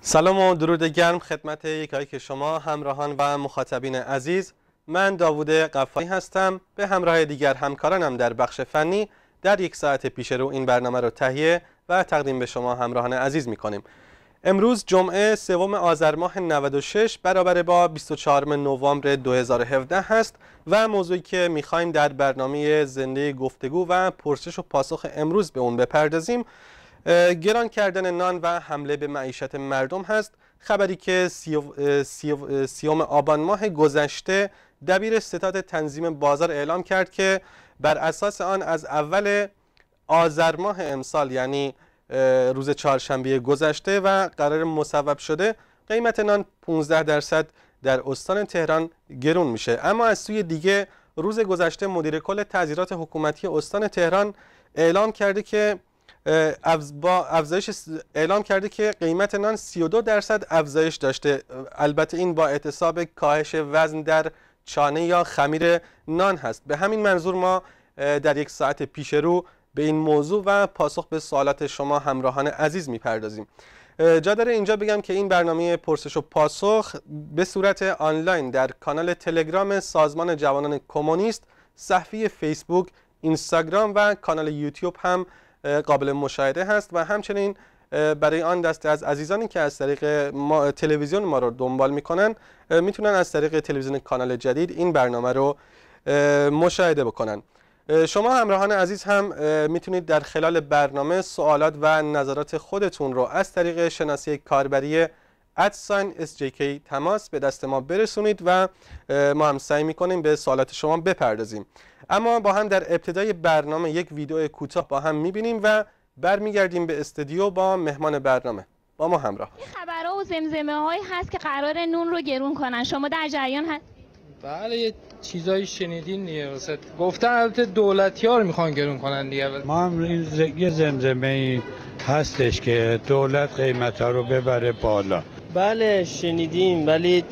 سلام و درود گرم خدمت یکایی که شما همراهان و مخاطبین عزیز من داوود قفایی هستم به همراه دیگر همکارانم در بخش فنی در یک ساعت پیش رو این برنامه رو تهیه و تقدیم به شما همراهان عزیز می کنیم امروز جمعه سوم آذر ماه 96 برابر با 24 نوامبر 2017 هست و موضوعی که می خواهیم در برنامه زنده گفتگو و پرسش و پاسخ امروز به اون بپردازیم گران کردن نان و حمله به معیشت مردم هست خبری که سیوم آبان ماه گذشته دبیر ستاد تنظیم بازار اعلام کرد که بر اساس آن از اول آذر ماه امسال یعنی روز چهارشنبه گذشته و قرار مصوب شده قیمت نان 15 درصد در استان تهران گرون میشه اما از سوی دیگه روز گذشته مدیر کل تعذیرات حکومتی استان تهران اعلام کرده که افزایش اعلام کرده که قیمت نان 32 درصد افزایش داشته البته این با اعتصاب کاهش وزن در چانه یا خمیر نان هست به همین منظور ما در یک ساعت پیش رو به این موضوع و پاسخ به سوالات شما همراهان عزیز میپردازیم جا داره اینجا بگم که این برنامه پرسش و پاسخ به صورت آنلاین در کانال تلگرام سازمان جوانان کمونیست صفحه فیسبوک اینستاگرام و کانال یوتیوب هم قابل مشاهده هست و همچنین برای آن دسته از عزیزانی که از طریق ما، تلویزیون ما رو دنبال میکنن میتونن از طریق تلویزیون کانال جدید این برنامه رو مشاهده بکنن شما همراهان عزیز هم میتونید در خلال برنامه سوالات و نظرات خودتون رو از طریق شناسی کاربری ادساین SJK تماس به دست ما برسونید و ما هم سعی میکنیم به سوالات شما بپردازیم اما با هم در ابتدای برنامه یک ویدیو کوتاه با هم میبینیم و برمیگردیم به استودیو با مهمان برنامه با ما همراه خبرها و زمزمه هایی هست که قرار نون رو گرون کنن شما در جریان هست بله یه چیزایی شنیدین دیگه واسه گفتن البته دولتیار میخوان گرون کنن دیگه ما هم این زمزمه هستش که دولت قیمت ها رو ببره بالا بله شنیدیم ولی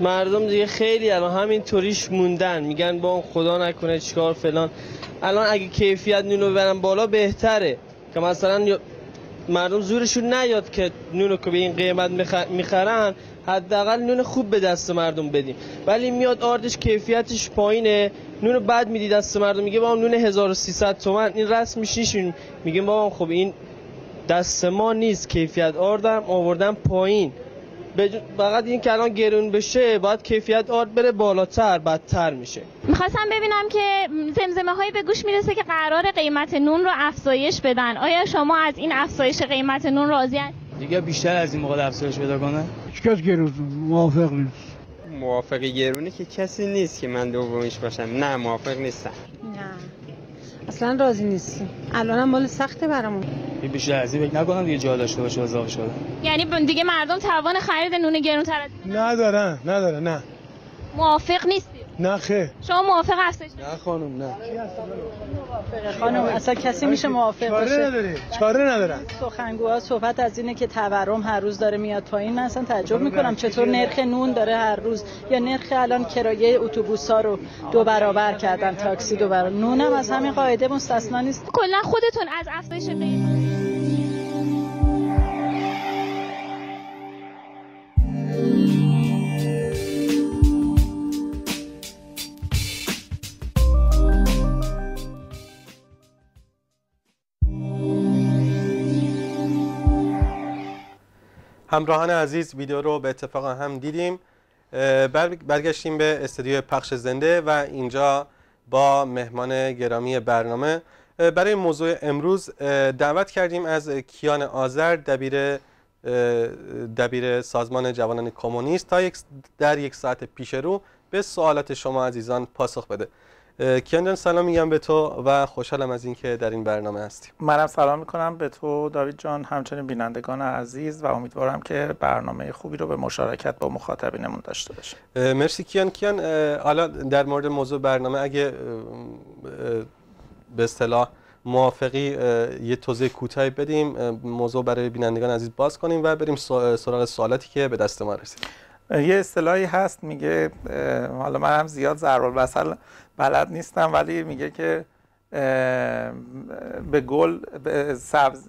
مردم دیگه خیلی الان همین طوریش موندن میگن با اون خدا نکنه چیکار فلان الان اگه کیفیت نونو برن بالا بهتره که مثلا مردم زورشون نیاد که نونو که به این قیمت میخرن حداقل نون خوب به دست مردم بدیم ولی میاد آردش کیفیتش پایینه نون بد میدی دست مردم میگه با نون 1300 تومن این رسمش میشین میگه باهم خب این دست ما نیست کیفیت آردم آوردن پایین فقط این که الان گرون بشه باید کیفیت آرد بره بالاتر بدتر میشه میخواستم ببینم که زمزمه هایی به گوش میرسه که قرار قیمت نون رو افزایش بدن آیا شما از این افزایش قیمت نون راضی هستید دیگه بیشتر از این موقع افزایش بده کنه کس گرون موافق نیست موافق گرونی که کسی نیست که من دومیش باشم نه موافق نیستم نه اصلا راضی نیستیم الانم مال سخته برامون این بیشتر از این نکنم دیگه جا داشته باشه زاق شده یعنی دیگه مردم توان خرید نون گرون تر ندارن ندارن نه موافق نیست نه خیر شما موافق هستید نه خانم نه خانم اصلا کسی میشه موافق باشه چاره نداره چاره ندارن سخنگوها صحبت از اینه که تورم هر روز داره میاد پایین من اصلا تعجب میکنم چطور نرخ نون داره هر روز یا نرخ الان کرایه اتوبوس ها رو دو برابر کردن تاکسی دو برابر نونم از همین قاعده مستثنا نیست کلا خودتون از افزایش قیمت همراهان عزیز ویدیو رو به اتفاق هم دیدیم برگشتیم به استودیو پخش زنده و اینجا با مهمان گرامی برنامه برای موضوع امروز دعوت کردیم از کیان آذر دبیر دبیر سازمان جوانان کمونیست تا در یک ساعت پیش رو به سوالات شما عزیزان پاسخ بده کیان جان سلام میگم به تو و خوشحالم از اینکه در این برنامه هستیم منم سلام میکنم به تو داوید جان همچنین بینندگان عزیز و امیدوارم که برنامه خوبی رو به مشارکت با مخاطبینمون داشته باشیم مرسی کیان کیان حالا در مورد موضوع برنامه اگه به اصطلاح موافقی یه توضیح کوتاهی بدیم موضوع برای بینندگان عزیز باز کنیم و بریم سراغ سوالاتی که به دست ما رسید یه اصطلاحی هست میگه حالا من هم زیاد ضرب بلد نیستم ولی میگه که به گل سبز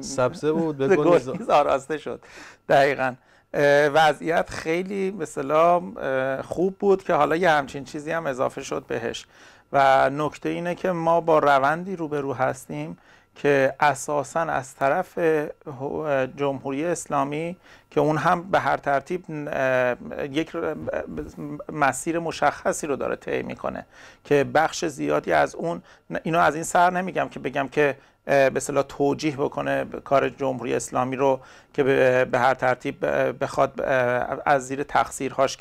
سبزه بود به گل آراسته شد دقیقا وضعیت خیلی مثلا خوب بود که حالا یه همچین چیزی هم اضافه شد بهش و نکته اینه که ما با روندی روبرو هستیم که اساسا از طرف جمهوری اسلامی که اون هم به هر ترتیب یک مسیر مشخصی رو داره طی میکنه که بخش زیادی از اون اینو از این سر نمیگم که بگم که به اصطلاح توجیه بکنه کار جمهوری اسلامی رو که به هر ترتیب بخواد از زیر تقصیرهاش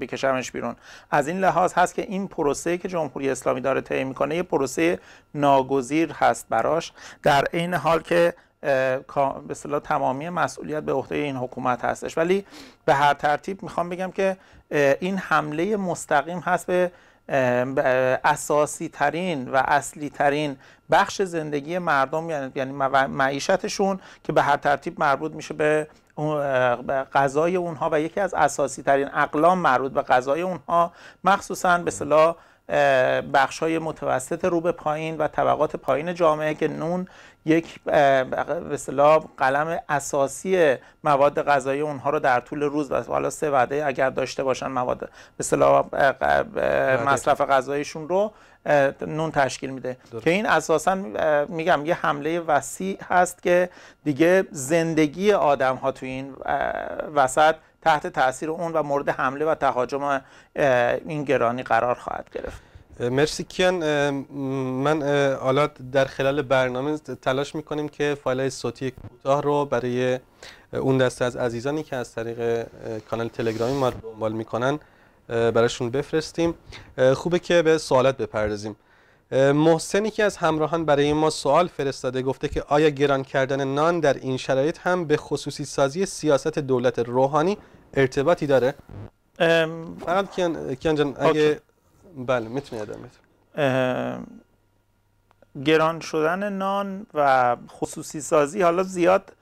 بکشمش بیرون از این لحاظ هست که این پروسه که جمهوری اسلامی داره طی میکنه یه پروسه ناگزیر هست براش در عین حال که به اصطلاح تمامی مسئولیت به عهده این حکومت هستش ولی به هر ترتیب میخوام بگم که این حمله مستقیم هست به اساسی ترین و اصلی ترین بخش زندگی مردم یعنی, یعنی معیشتشون که به هر ترتیب مربوط میشه به غذای اونها و یکی از اساسی ترین اقلام مربوط به غذای اونها مخصوصا به صلاح بخش متوسط رو به پایین و طبقات پایین جامعه که نون یک به قلم اساسی مواد غذایی اونها رو در طول روز و حالا سه وعده اگر داشته باشن مواد به مصرف غذایشون رو نون تشکیل میده که این اساسا میگم یه حمله وسیع هست که دیگه زندگی آدم ها تو این وسط تحت تاثیر اون و مورد حمله و تهاجم این گرانی قرار خواهد گرفت مرسی کیان من حالا در خلال برنامه تلاش میکنیم که فایل های صوتی کوتاه رو برای اون دسته از عزیزانی که از طریق کانال تلگرامی ما دنبال میکنن براشون بفرستیم خوبه که به سوالات بپردازیم محسنی که از همراهان برای ما سوال فرستاده گفته که آیا گران کردن نان در این شرایط هم به خصوصی سازی سیاست دولت روحانی ارتباطی داره؟ فقط کیان, کیان جان اگه بله میتونی ادامه گران شدن نان و خصوصی سازی حالا زیاد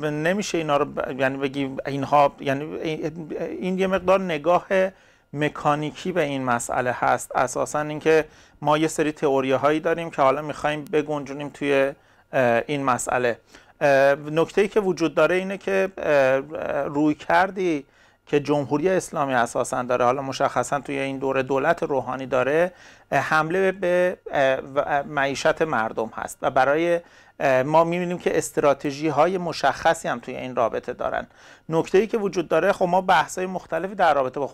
نمیشه اینا رو ب... یعنی بگی اینها یعنی این یه مقدار نگاهه مکانیکی به این مسئله هست اساسا اینکه ما یه سری تئوری هایی داریم که حالا میخوایم بگنجونیم توی این مسئله نکته ای که وجود داره اینه که روی کردی که جمهوری اسلامی اساسا داره حالا مشخصا توی این دوره دولت روحانی داره حمله به معیشت مردم هست و برای ما میبینیم که استراتژی های مشخصی هم توی این رابطه دارن نکته ای که وجود داره خب ما بحث های مختلفی در رابطه با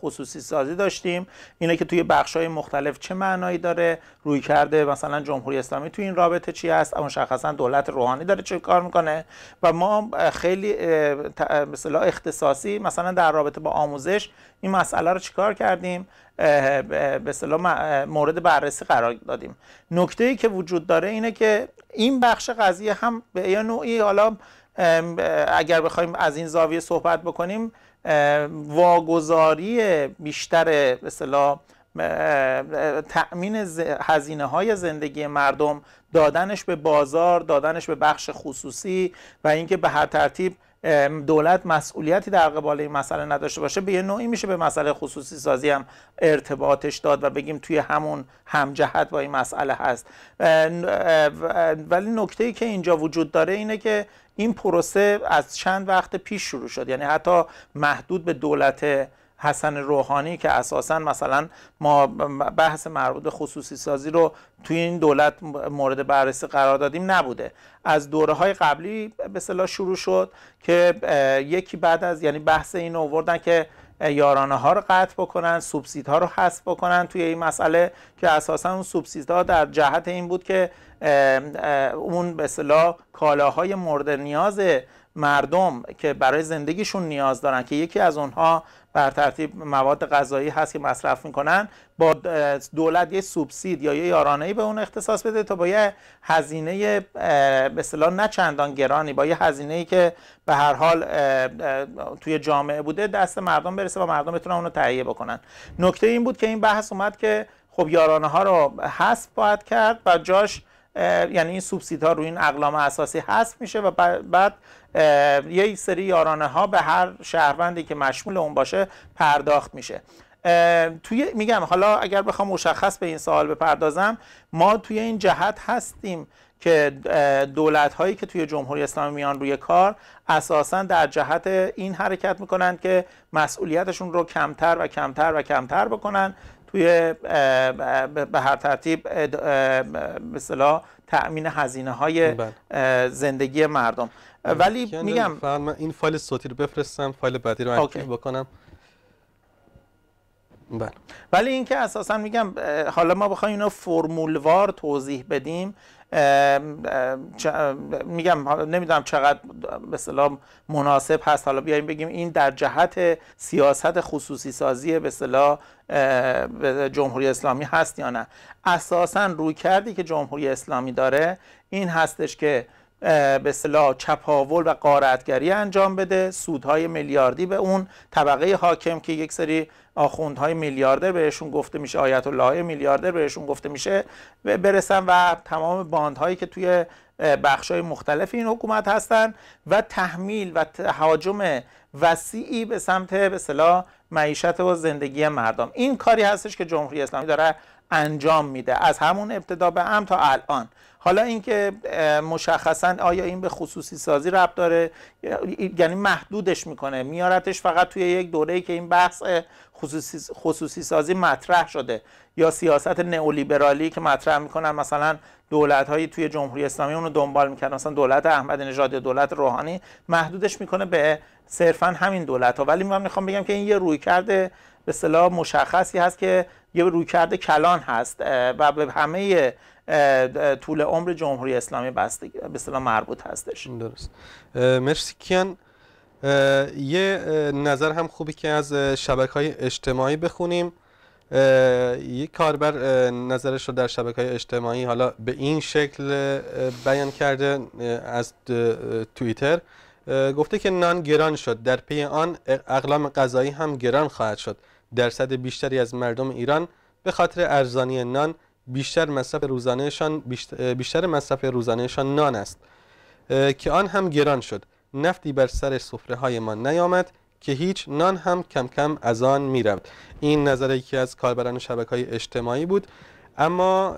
خصوصی, سازی داشتیم اینه که توی بخش های مختلف چه معنایی داره روی کرده مثلا جمهوری اسلامی توی این رابطه چی هست اما مشخصا دولت روحانی داره چه کار میکنه و ما خیلی مثلا اختصاصی مثلا در رابطه با آموزش این مسئله رو چیکار کردیم به اصطلاح مورد بررسی قرار دادیم نکته ای که وجود داره اینه که این بخش قضیه هم به یه نوعی حالا اگر بخوایم از این زاویه صحبت بکنیم واگذاری بیشتر به تأمین هزینه های زندگی مردم دادنش به بازار دادنش به بخش خصوصی و اینکه به هر ترتیب دولت مسئولیتی در قبال این مسئله نداشته باشه به یه نوعی میشه به مسئله خصوصی سازی هم ارتباطش داد و بگیم توی همون همجهت با این مسئله هست ولی نکته ای که اینجا وجود داره اینه که این پروسه از چند وقت پیش شروع شد یعنی حتی محدود به دولت حسن روحانی که اساسا مثلا ما بحث مربوط به خصوصی سازی رو توی این دولت مورد بررسی قرار دادیم نبوده از دوره های قبلی به شروع شد که یکی بعد از یعنی بحث این آوردن که یارانه ها رو قطع بکنن سوبسید ها رو حذف بکنن توی این مسئله که اساسا اون سوبسید ها در جهت این بود که اون به اصطلاح کالاهای مورد نیاز مردم که برای زندگیشون نیاز دارن که یکی از اونها بر ترتیب مواد غذایی هست که مصرف میکنن با دولت یه سوبسید یا یه یارانه به اون اختصاص بده تا با یه هزینه به اصطلاح نه چندان گرانی با یه هزینه ای که به هر حال توی جامعه بوده دست مردم برسه و مردم بتونن اونو تهیه بکنن نکته این بود که این بحث اومد که خب یارانه ها رو حذف باید کرد و جاش یعنی این سوبسیدها ها روی این اقلام اساسی حذف میشه و بعد یه سری یارانه ها به هر شهروندی که مشمول اون باشه پرداخت میشه توی میگم حالا اگر بخوام مشخص به این سوال بپردازم ما توی این جهت هستیم که دولت هایی که توی جمهوری اسلامی میان روی کار اساسا در جهت این حرکت میکنند که مسئولیتشون رو کمتر و کمتر و کمتر بکنن توی به هر ترتیب مثلا تأمین هزینه های بله. زندگی مردم بله. ولی میگم من این فایل صوتی رو بفرستم فایل بعدی رو بکنم بله ولی اینکه اساسا میگم حالا ما بخوایم اینو فرمولوار توضیح بدیم میگم نمیدونم چقدر به مناسب هست حالا بیایم بگیم این در جهت سیاست خصوصی سازی به جمهوری اسلامی هست یا نه اساسا روی کردی که جمهوری اسلامی داره این هستش که به صلاح چپاول و قارتگری انجام بده سودهای میلیاردی به اون طبقه حاکم که یک سری آخوندهای میلیاردر بهشون گفته میشه آیت الله میلیاردر بهشون گفته میشه برسن و تمام باندهایی که توی بخشای مختلف این حکومت هستن و تحمیل و تهاجم وسیعی به سمت به معیشت و زندگی مردم این کاری هستش که جمهوری اسلامی داره انجام میده از همون ابتدا به هم تا الان حالا اینکه مشخصا آیا این به خصوصی سازی ربط داره یعنی محدودش میکنه میارتش فقط توی یک ای که این بحث خصوصی, سازی مطرح شده یا سیاست نئولیبرالی که مطرح میکنن مثلا دولت هایی توی جمهوری اسلامی اونو دنبال میکنن مثلا دولت احمد نژاد دولت روحانی محدودش میکنه به صرفا همین دولت ها ولی من میخوام بگم که این یه روی کرده به صلاح مشخصی هست که یه رویکرد کلان هست و به همه طول عمر جمهوری اسلامی بسته به اصطلاح مربوط هستش درست مرسی کیان یه نظر هم خوبی که از شبکه های اجتماعی بخونیم یه کاربر نظرش رو در شبکه های اجتماعی حالا به این شکل بیان کرده از توییتر گفته که نان گران شد در پی آن اقلام غذایی هم گران خواهد شد درصد بیشتری از مردم ایران به خاطر ارزانی نان بیشتر مصرف روزانهشان بیشتر مصرف روزانهشان نان است که آن هم گران شد نفتی بر سر سفره های ما نیامد که هیچ نان هم کم کم از آن می این نظر یکی از کاربران شبکه های اجتماعی بود اما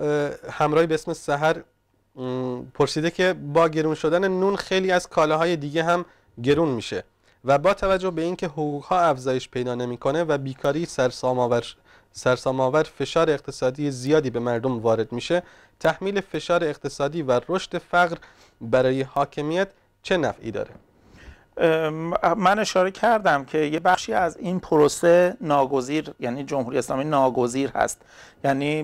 همراهی به اسم سحر پرسیده که با گرون شدن نون خیلی از کالاهای دیگه هم گرون میشه و با توجه به اینکه حقوق ها افزایش پیدا نمیکنه و بیکاری سرسام آور سرسامآور فشار اقتصادی زیادی به مردم وارد میشه تحمیل فشار اقتصادی و رشد فقر برای حاکمیت چه نفعی داره من اشاره کردم که یه بخشی از این پروسه ناگزیر یعنی جمهوری اسلامی ناگزیر هست یعنی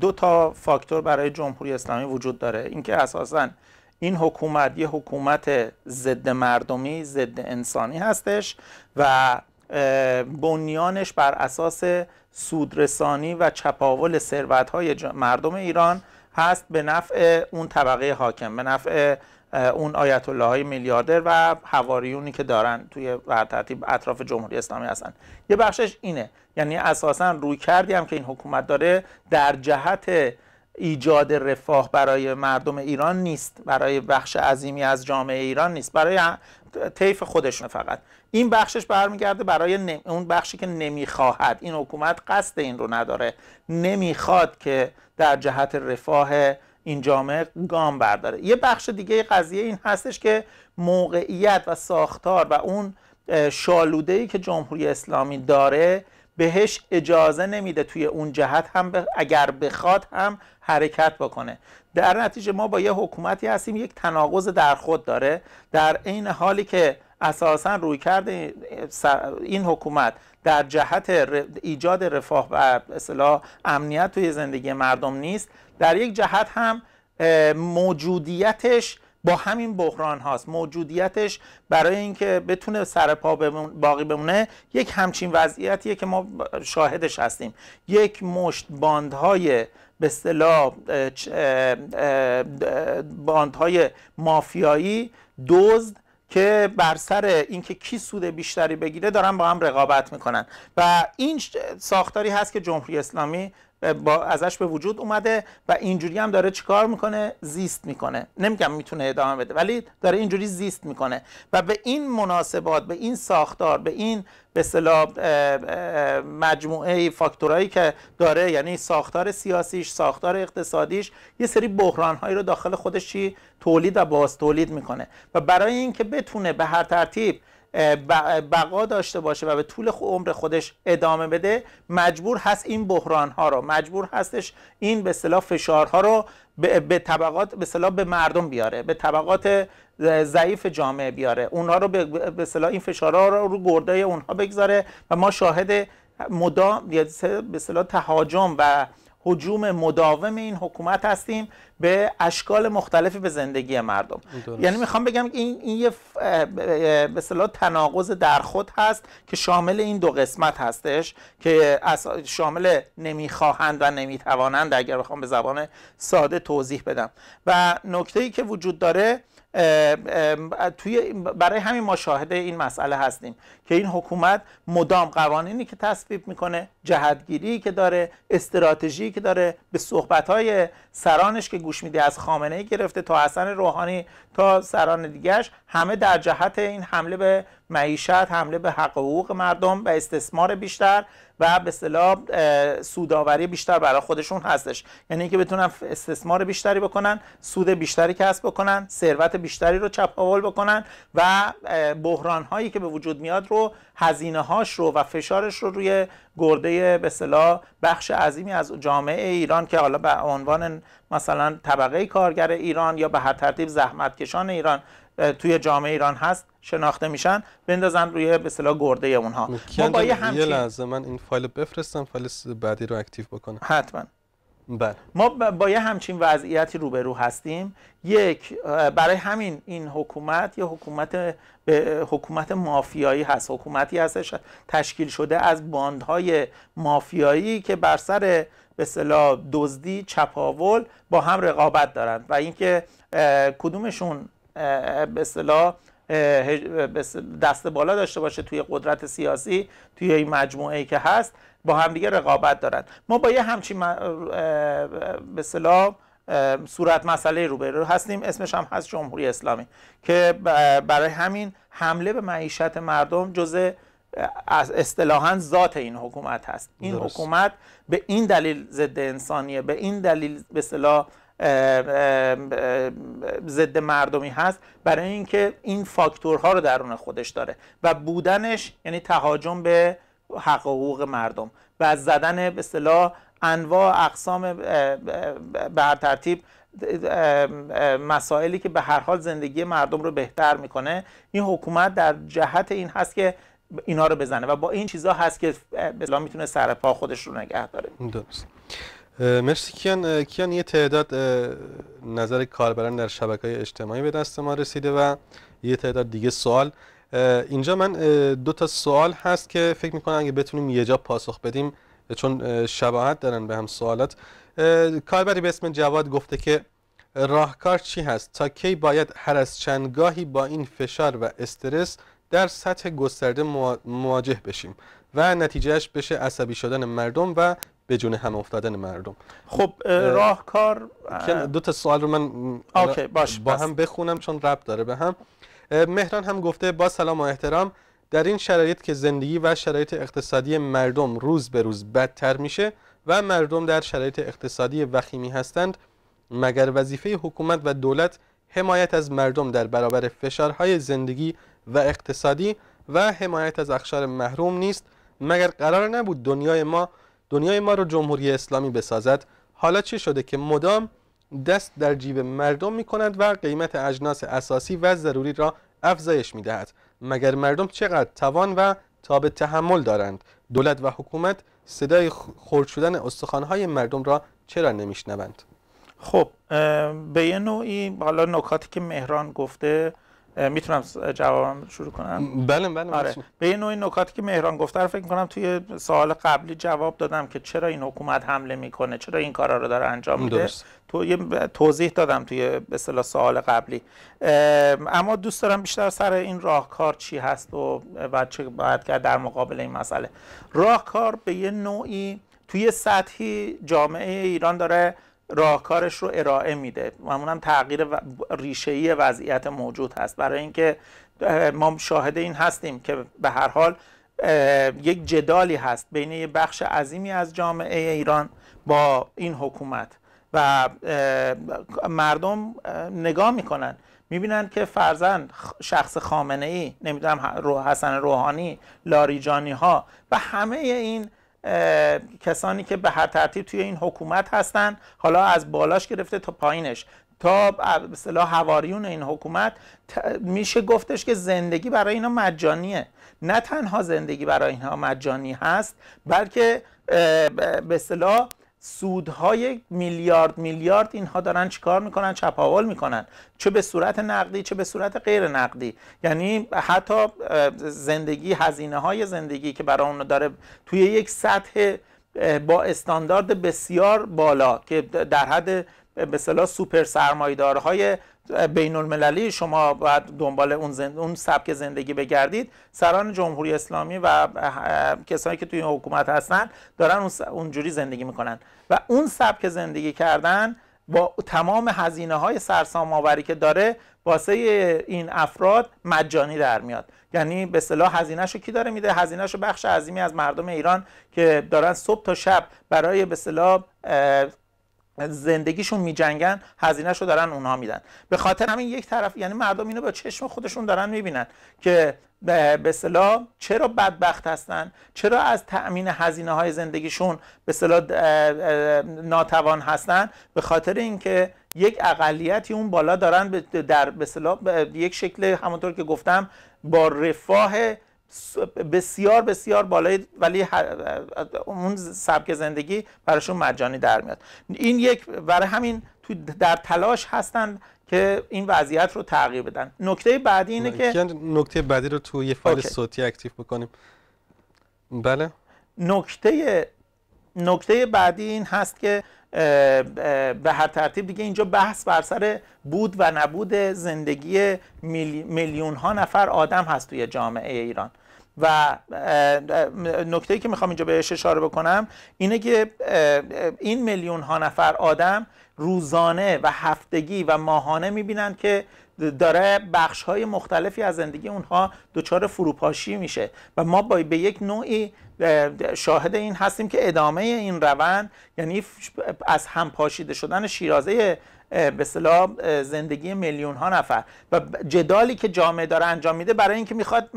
دو تا فاکتور برای جمهوری اسلامی وجود داره اینکه اساساً این حکومت یه حکومت ضد مردمی ضد انسانی هستش و بنیانش بر اساس سودرسانی و چپاول های مردم ایران هست به نفع اون طبقه حاکم به نفع اون آیت الله های میلیاردر و حواریونی که دارن توی ترتیب اطراف جمهوری اسلامی هستن یه بخشش اینه یعنی اساسا روی کردیم که این حکومت داره در جهت ایجاد رفاه برای مردم ایران نیست برای بخش عظیمی از جامعه ایران نیست برای طیف خودشون فقط این بخشش برمیگرده برای اون بخشی که نمیخواهد این حکومت قصد این رو نداره نمیخواد که در جهت رفاه این جامعه گام برداره یه بخش دیگه قضیه این هستش که موقعیت و ساختار و اون شالوده ای که جمهوری اسلامی داره بهش اجازه نمیده توی اون جهت هم اگر بخواد هم حرکت بکنه در نتیجه ما با یه حکومتی هستیم یک تناقض در خود داره در عین حالی که اساسا روی کرده این حکومت در جهت ایجاد رفاه و اصلاح امنیت توی زندگی مردم نیست در یک جهت هم موجودیتش با همین بحران هاست موجودیتش برای اینکه بتونه سر پا باقی بمونه یک همچین وضعیتیه که ما شاهدش هستیم یک مشت باندهای به اصطلاح باندهای مافیایی دزد که بر سر اینکه کی سود بیشتری بگیره دارن با هم رقابت میکنن و این ساختاری هست که جمهوری اسلامی با ازش به وجود اومده و اینجوری هم داره چیکار میکنه زیست میکنه نمیگم میتونه ادامه بده ولی داره اینجوری زیست میکنه و به این مناسبات به این ساختار به این به اصطلاح مجموعه فاکتورهایی که داره یعنی ساختار سیاسیش ساختار اقتصادیش یه سری بحران هایی رو داخل خودش تولید و باز تولید میکنه و برای اینکه بتونه به هر ترتیب بقا داشته باشه و به طول عمر خودش ادامه بده مجبور هست این بحران ها رو مجبور هستش این به اصطلاح فشارها رو به طبقات به اصطلاح به مردم بیاره به طبقات ضعیف جامعه بیاره اونها رو به اصطلاح این فشارها رو رو گردای اونها بگذاره و ما شاهد مدام به اصطلاح تهاجم و حجوم مداوم این حکومت هستیم به اشکال مختلفی به زندگی مردم یعنی میخوام بگم این, این یه به صلاح تناقض در خود هست که شامل این دو قسمت هستش که شامل نمیخواهند و نمیتوانند اگر بخوام به زبان ساده توضیح بدم و نکته ای که وجود داره توی برای همین ما مشاهده این مسئله هستیم که این حکومت مدام قوانینی که تصویب میکنه جهتگیری که داره استراتژی که داره به صحبتهای سرانش که گوش میده از خامنه گرفته تا حسن روحانی تا سران دیگرش همه در جهت این حمله به معیشت حمله به حق حقوق مردم و استثمار بیشتر و به اصطلاح سوداوری بیشتر برای خودشون هستش یعنی اینکه بتونن استثمار بیشتری بکنن سود بیشتری کسب بکنن ثروت بیشتری رو چپاول بکنن و بحران هایی که به وجود میاد رو هزینه هاش رو و فشارش رو روی گرده به اصطلاح بخش عظیمی از جامعه ایران که حالا به عنوان مثلا طبقه کارگر ایران یا به هر ترتیب زحمتکشان ایران توی جامعه ایران هست شناخته میشن بندازن روی به اصطلاح گرده اونها ما با یه همچین... لحظه من این فایل بفرستم فایل بعدی رو اکتیو بکنم حتما بله ما با یه همچین وضعیتی رو هستیم یک برای همین این حکومت یا حکومت به حکومت مافیایی هست حکومتی هستش تشکیل شده از باندهای مافیایی که بر سر به اصطلاح دزدی چپاول با هم رقابت دارند و اینکه کدومشون به دست بالا داشته باشه توی قدرت سیاسی توی این مجموعه ای که هست با همدیگه رقابت دارن ما با یه همچین به اصطلاح صورت مسئله رو هستیم اسمش هم هست جمهوری اسلامی که برای همین حمله به معیشت مردم جزء از اصطلاحا ذات این حکومت هست این حکومت به این دلیل ضد انسانیه به این دلیل به اصطلاح ضد مردمی هست برای اینکه این فاکتورها رو درون خودش داره و بودنش یعنی تهاجم به حق و حقوق مردم و از زدن به اصطلاح انواع اقسام به هر ترتیب مسائلی که به هر حال زندگی مردم رو بهتر میکنه این حکومت در جهت این هست که اینا رو بزنه و با این چیزها هست که به میتونه سرپا خودش رو نگه داره درست مرسی کیان کیان یه تعداد نظر کاربران در شبکه های اجتماعی به دست ما رسیده و یه تعداد دیگه سوال اینجا من دو تا سوال هست که فکر میکنم اگه بتونیم یه جا پاسخ بدیم چون شباهت دارن به هم سوالات کاربری به اسم جواد گفته که راهکار چی هست تا کی باید هر از چندگاهی با این فشار و استرس در سطح گسترده مواجه بشیم و نتیجهش بشه عصبی شدن مردم و به جون هم افتادن مردم خب راهکار دو تا سوال رو من باش با هم بخونم چون رب داره به هم مهران هم گفته با سلام و احترام در این شرایط که زندگی و شرایط اقتصادی مردم روز به روز بدتر میشه و مردم در شرایط اقتصادی وخیمی هستند مگر وظیفه حکومت و دولت حمایت از مردم در برابر فشارهای زندگی و اقتصادی و حمایت از اخشار محروم نیست مگر قرار نبود دنیای ما دنیای ما رو جمهوری اسلامی بسازد حالا چه شده که مدام دست در جیب مردم می کند و قیمت اجناس اساسی و ضروری را افزایش می دهد. مگر مردم چقدر توان و تاب تحمل دارند دولت و حکومت صدای خرد شدن استخوان‌های مردم را چرا نمیشنوند خب به یه نوعی حالا نکاتی که مهران گفته میتونم جوابم شروع کنم بله بله آره. به این نوعی نکاتی که مهران گفته رو فکر میکنم توی سوال قبلی جواب دادم که چرا این حکومت حمله میکنه چرا این کارا رو داره انجام میده تو یه توضیح دادم توی به اصطلاح سوال قبلی اما دوست دارم بیشتر سر این راهکار چی هست و بعد چه باید کرد در مقابل این مسئله راهکار به یه نوعی توی سطحی جامعه ایران داره راهکارش رو ارائه میده و هم تغییر ریشه‌ای وضعیت موجود هست برای اینکه ما شاهد این هستیم که به هر حال یک جدالی هست بین یه بخش عظیمی از جامعه ایران با این حکومت و مردم نگاه میکنن میبینن که فرزند شخص خامنه ای نمیدونم حسن روحانی لاریجانی ها و همه این کسانی که به هر ترتیب توی این حکومت هستن حالا از بالاش گرفته تا پایینش تا مثلا هواریون این حکومت میشه گفتش که زندگی برای اینا مجانیه نه تنها زندگی برای اینها مجانی هست بلکه به اصطلاح سودهای میلیارد میلیارد اینها دارن چیکار میکنن چپاول میکنن چه به صورت نقدی چه به صورت غیر نقدی یعنی حتی زندگی هزینه های زندگی که برای اونو داره توی یک سطح با استاندارد بسیار بالا که در حد به صلاح سوپر سرمایدارهای بین المللی شما باید دنبال اون, اون سبک زندگی بگردید سران جمهوری اسلامی و کسانی که توی این حکومت هستن دارن اونجوری زندگی میکنن و اون سبک زندگی کردن با تمام هزینه های سرسام آوری که داره واسه این افراد مجانی در میاد یعنی به صلاح هزینهشو کی داره میده هزینهشو بخش عظیمی از مردم ایران که دارن صبح تا شب برای به صلاح زندگیشون میجنگن هزینه رو دارن اونها میدن به خاطر همین یک طرف یعنی مردم اینو با چشم خودشون دارن میبینن که به اصطلاح چرا بدبخت هستن چرا از تأمین هزینه های زندگیشون به اصطلاح ناتوان هستن به خاطر اینکه یک اقلیتی اون بالا دارن در به یک شکل همونطور که گفتم با رفاه بسیار بسیار بالای ولی اون سبک زندگی براشون مجانی در میاد این یک برای همین تو در تلاش هستن که این وضعیت رو تغییر بدن نکته بعدی اینه که نکته بعدی رو تو یه فایل صوتی اکتیو بکنیم بله نکته نکته بعدی این هست که به هر ترتیب دیگه اینجا بحث بر سر بود و نبود زندگی میلیون ها نفر آدم هست توی جامعه ایران و نکته که میخوام اینجا بهش اشاره بکنم اینه که این میلیون ها نفر آدم روزانه و هفتگی و ماهانه میبینند که داره بخش های مختلفی از زندگی اونها دچار فروپاشی میشه و ما با به یک نوعی شاهد این هستیم که ادامه این روند یعنی از هم پاشیده شدن شیرازه به زندگی میلیون ها نفر و جدالی که جامعه داره انجام میده برای اینکه میخواد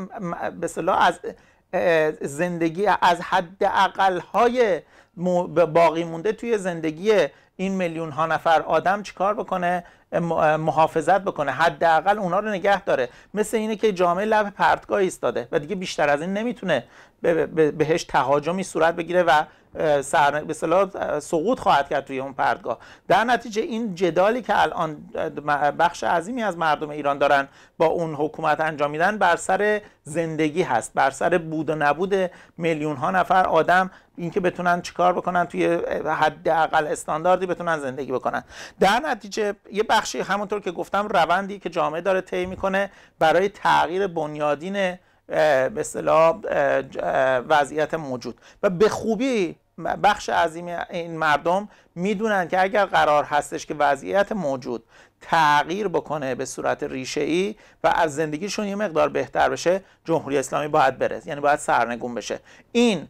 به از زندگی از حد اقل های باقی مونده توی زندگی این میلیون ها نفر آدم چیکار بکنه محافظت بکنه حداقل اونا رو نگه داره مثل اینه که جامعه لب پرتگاه ایستاده و دیگه بیشتر از این نمیتونه بهش تهاجمی صورت بگیره و سر به سقوط خواهد کرد توی اون پردگاه در نتیجه این جدالی که الان بخش عظیمی از مردم ایران دارن با اون حکومت انجام میدن بر سر زندگی هست بر سر بود و نبود میلیون ها نفر آدم اینکه بتونن چیکار بکنن توی حداقل استانداردی بتونن زندگی بکنن در نتیجه یه بخشی همونطور که گفتم روندی که جامعه داره طی میکنه برای تغییر بنیادین به اصطلاح وضعیت موجود و به خوبی بخش عظیم این مردم میدونن که اگر قرار هستش که وضعیت موجود تغییر بکنه به صورت ریشه ای و از زندگیشون یه مقدار بهتر بشه جمهوری اسلامی باید بره یعنی باید سرنگون بشه این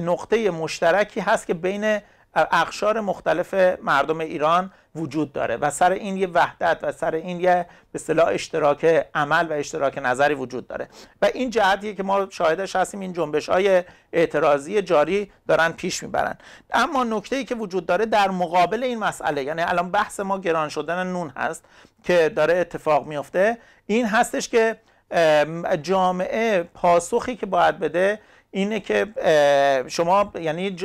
نقطه مشترکی هست که بین اقشار مختلف مردم ایران وجود داره و سر این یه وحدت و سر این یه به اصطلاح اشتراک عمل و اشتراک نظری وجود داره و این جهتیه که ما شاهدش هستیم این جنبش های اعتراضی جاری دارن پیش میبرن اما نکته ای که وجود داره در مقابل این مسئله یعنی الان بحث ما گران شدن نون هست که داره اتفاق میفته این هستش که جامعه پاسخی که باید بده اینه که شما یعنی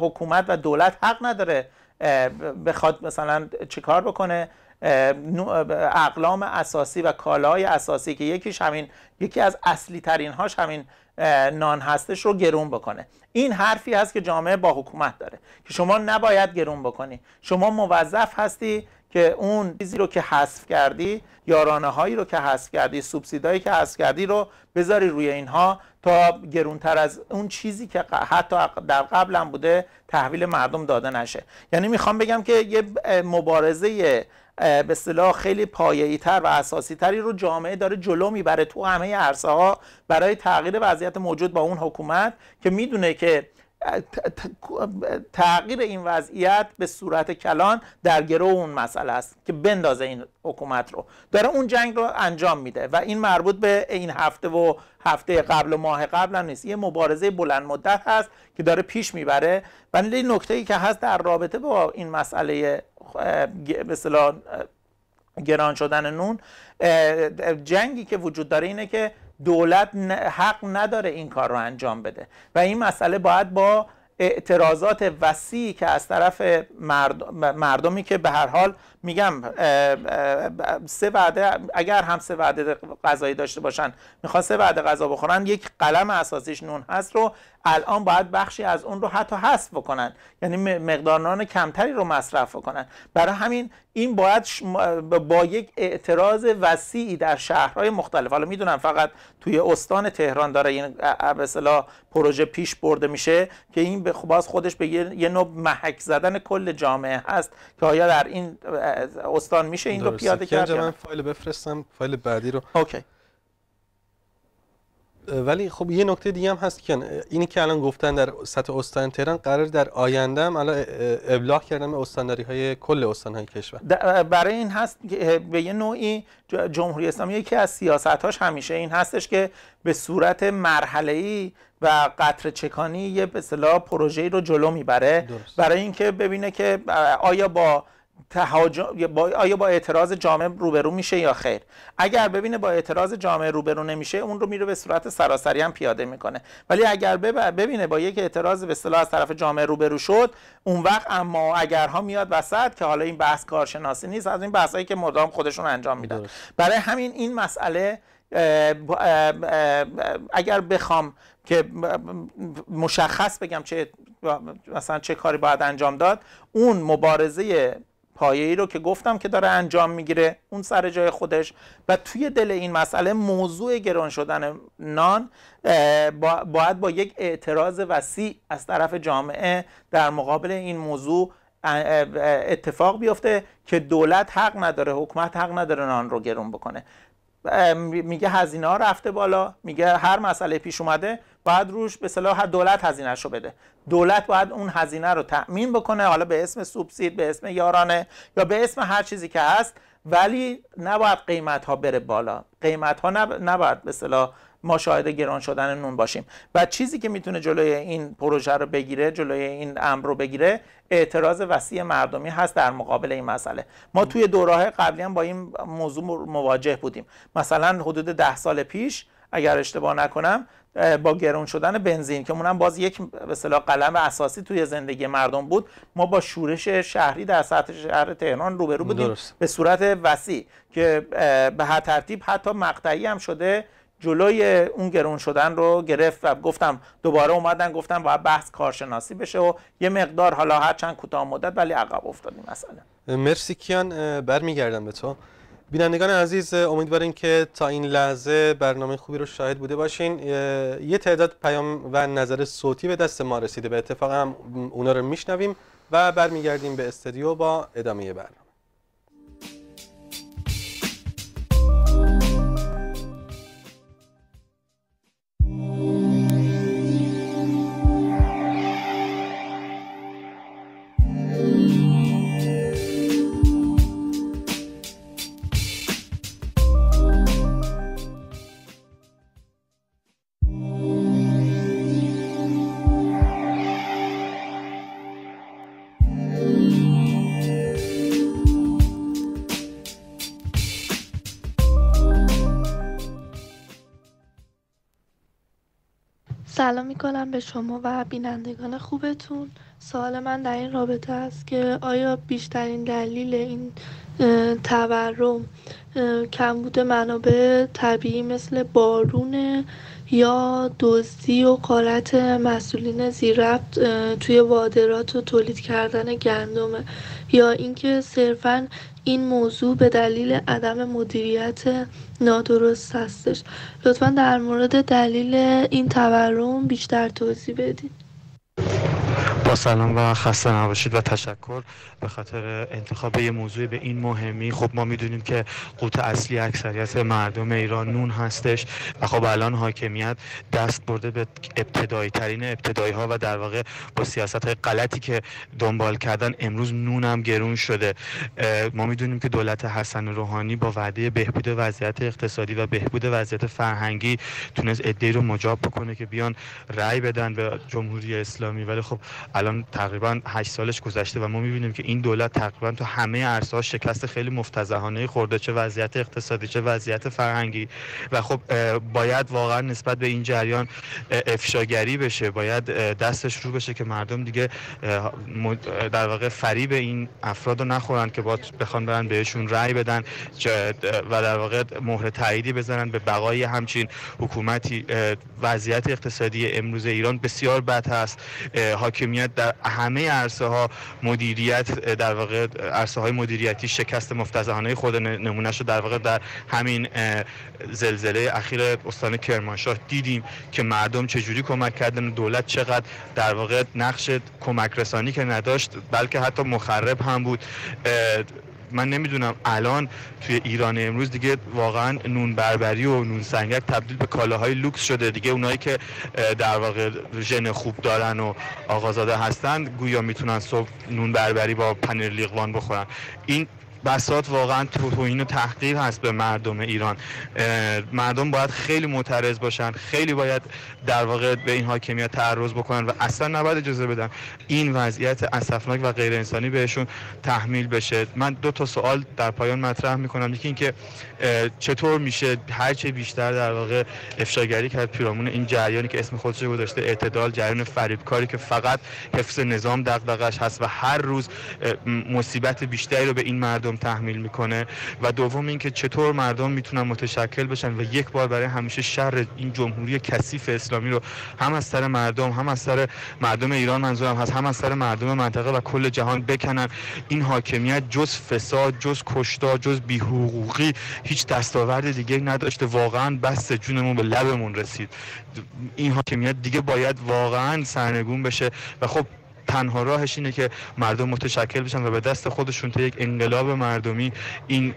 حکومت و دولت حق نداره بخواد مثلا چیکار بکنه اقلام اساسی و کالای اساسی که یکیش همین یکی از اصلی ترین هاش همین نان هستش رو گرون بکنه این حرفی هست که جامعه با حکومت داره که شما نباید گرون بکنی شما موظف هستی که اون چیزی رو که حذف کردی یارانه هایی رو که حذف کردی سوبسیدایی که حذف کردی رو بذاری روی اینها تا گرونتر از اون چیزی که حتی در قبل هم بوده تحویل مردم داده نشه یعنی میخوام بگم که یه مبارزه به صلاح خیلی پایه‌ای تر و اساسی تری رو جامعه داره جلو میبره تو همه عرصه ها برای تغییر وضعیت موجود با اون حکومت که میدونه که تغییر این وضعیت به صورت کلان در گروه اون مسئله است که بندازه این حکومت رو داره اون جنگ رو انجام میده و این مربوط به این هفته و هفته قبل و ماه قبل هم نیست یه مبارزه بلند مدت هست که داره پیش میبره ولی نکته ای که هست در رابطه با این مسئله مثلا گران شدن نون جنگی که وجود داره اینه که دولت حق نداره این کار رو انجام بده و این مسئله باید با اعتراضات وسیعی که از طرف مردمی که به هر حال میگم سه وعده اگر هم سه وعده غذایی داشته باشن میخواد سه وعده غذا بخورن یک قلم اساسیش نون هست رو الان باید بخشی از اون رو حتی حذف بکنن یعنی مقدار کمتری رو مصرف بکنن برای همین این باید با یک اعتراض وسیعی در شهرهای مختلف حالا میدونم فقط توی استان تهران داره این به پروژه پیش برده میشه که این به باز خودش به یه نوع محک زدن کل جامعه هست که آیا در این استان میشه این رو پیاده کرد من فایل بفرستم فایل بعدی رو اوکی ولی خب یه نکته دیگه هم هست که یعنی، اینی که الان گفتن در سطح استان تهران قرار در آینده هم الان ابلاغ کردن به استانداری های کل استان های کشور برای این هست به یه نوعی جمهوری اسلامی یکی از سیاست هاش همیشه این هستش که به صورت مرحله ای و قطر چکانی یه به پروژه ای رو جلو میبره برای اینکه ببینه که آیا با تهاجم با... آیا با اعتراض جامعه روبرو میشه یا خیر اگر ببینه با اعتراض جامعه روبرو نمیشه اون رو میره به صورت سراسری هم پیاده میکنه ولی اگر ببینه با یک اعتراض به اصطلاح از طرف جامعه روبرو شد اون وقت اما اگرها میاد وسط که حالا این بحث کارشناسی نیست از این بحثایی که مدام خودشون انجام میدن برای همین این مسئله اگر بخوام که مشخص بگم چه مثلا چه کاری باید انجام داد اون مبارزه پایه ای رو که گفتم که داره انجام میگیره اون سر جای خودش و توی دل این مسئله موضوع گران شدن نان باید با یک اعتراض وسیع از طرف جامعه در مقابل این موضوع اتفاق بیفته که دولت حق نداره حکومت حق نداره نان رو گرون بکنه میگه هزینه ها رفته بالا میگه هر مسئله پیش اومده بعد روش به صلاح دولت هزینه رو بده دولت باید اون هزینه رو تأمین بکنه حالا به اسم سوبسید به اسم یارانه یا به اسم هر چیزی که هست ولی نباید قیمت ها بره بالا قیمت ها نب... نباید به صلاح ما شاهد گران شدن نون باشیم و چیزی که میتونه جلوی این پروژه رو بگیره جلوی این امر رو بگیره اعتراض وسیع مردمی هست در مقابل این مسئله ما توی دوراه قبلی هم با این موضوع مواجه بودیم مثلا حدود ده سال پیش اگر اشتباه نکنم با گرون شدن بنزین که اونم باز یک به قلم اساسی توی زندگی مردم بود ما با شورش شهری در سطح شهر تهران روبرو بودیم درست. به صورت وسیع که به هر ترتیب حتی مقطعی هم شده جلوی اون گرون شدن رو گرفت و گفتم دوباره اومدن گفتم باید بحث کارشناسی بشه و یه مقدار حالا هرچند چند کوتاه مدت ولی عقب افتادیم مثلا مرسی کیان برمیگردم به تو بینندگان عزیز امیدواریم که تا این لحظه برنامه خوبی رو شاهد بوده باشین یه تعداد پیام و نظر صوتی به دست ما رسیده به اتفاق هم اونا رو میشنویم و برمیگردیم به استودیو با ادامه برنامه سلام میکنم به شما و بینندگان خوبتون سوال من در این رابطه است که آیا بیشترین دلیل این تورم کمبود منابع طبیعی مثل بارون یا دزدی و قارت مسئولین زیرفت توی وادرات و تولید کردن گندمه یا اینکه صرفا این موضوع به دلیل عدم مدیریت نادرست هستش لطفا در مورد دلیل این تورم بیشتر توضیح بدید با سلام و خسته نباشید و تشکر به خاطر انتخاب یه موضوع به این مهمی خب ما میدونیم که قوت اصلی اکثریت مردم ایران نون هستش و خب الان حاکمیت دست برده به ابتدایی ترین ابتدایی ها و در واقع با سیاست های غلطی که دنبال کردن امروز نون هم گرون شده ما میدونیم که دولت حسن روحانی با وعده بهبود وضعیت اقتصادی و بهبود وضعیت فرهنگی تونست ادعی رو مجاب بکنه که بیان رأی بدن به جمهوری اسلامی ولی خب الان تقریبا 8 سالش گذشته و ما میبینیم که این دولت تقریبا تو همه عرصه‌ها شکست خیلی مفتزهانه خورده چه وضعیت اقتصادی چه وضعیت فرهنگی و خب باید واقعا نسبت به این جریان افشاگری بشه باید دستش رو بشه که مردم دیگه در واقع فریب این افراد رو نخورن که باید بخوان برن بهشون رأی بدن و در واقع مهر تاییدی بزنن به بقای همچین حکومتی وضعیت اقتصادی امروز ایران بسیار بد هست حاکمیت در همه عرصه ها مدیریت در واقع عرصه های مدیریتی شکست مفتزهانه خود نمونه شد در واقع در همین زلزله اخیر استان کرمانشاه دیدیم که مردم چجوری کمک کردن دولت چقدر در واقع نقش کمک رسانی که نداشت بلکه حتی مخرب هم بود من نمیدونم الان توی ایران امروز دیگه واقعا نون بربری و نون سنگک تبدیل به کالاهای لوکس شده دیگه اونایی که در واقع ژن خوب دارن و آقازاده هستن گویا میتونن صبح نون بربری با پنیر لیقوان بخورن این بسات واقعا توهین و تحقیر هست به مردم ایران مردم باید خیلی معترض باشن خیلی باید در واقع به این حاکمیت تعرض بکنن و اصلا نباید اجازه بدن این وضعیت اسفناک و غیر انسانی بهشون تحمیل بشه من دو تا سوال در پایان مطرح میکنم یکی اینکه چطور میشه هر هرچه بیشتر در واقع افشاگری کرد پیرامون این جریانی که اسم خودش رو گذاشته اعتدال جریان فریبکاری که فقط حفظ نظام دغدغش هست و هر روز مصیبت بیشتری رو به این مردم مردم تحمیل میکنه و دوم اینکه چطور مردم میتونن متشکل بشن و یک بار برای همیشه شر این جمهوری کثیف اسلامی رو هم از سر مردم هم از سر مردم ایران منظورم هست هم از سر مردم منطقه و کل جهان بکنن این حاکمیت جز فساد جز کشتا جز بیحقوقی هیچ دستاورد دیگه نداشته واقعا بس جونمون به لبمون رسید این حاکمیت دیگه باید واقعا سرنگون بشه و خب تنها راهش اینه که مردم متشکل بشن و به دست خودشون تا یک انقلاب مردمی این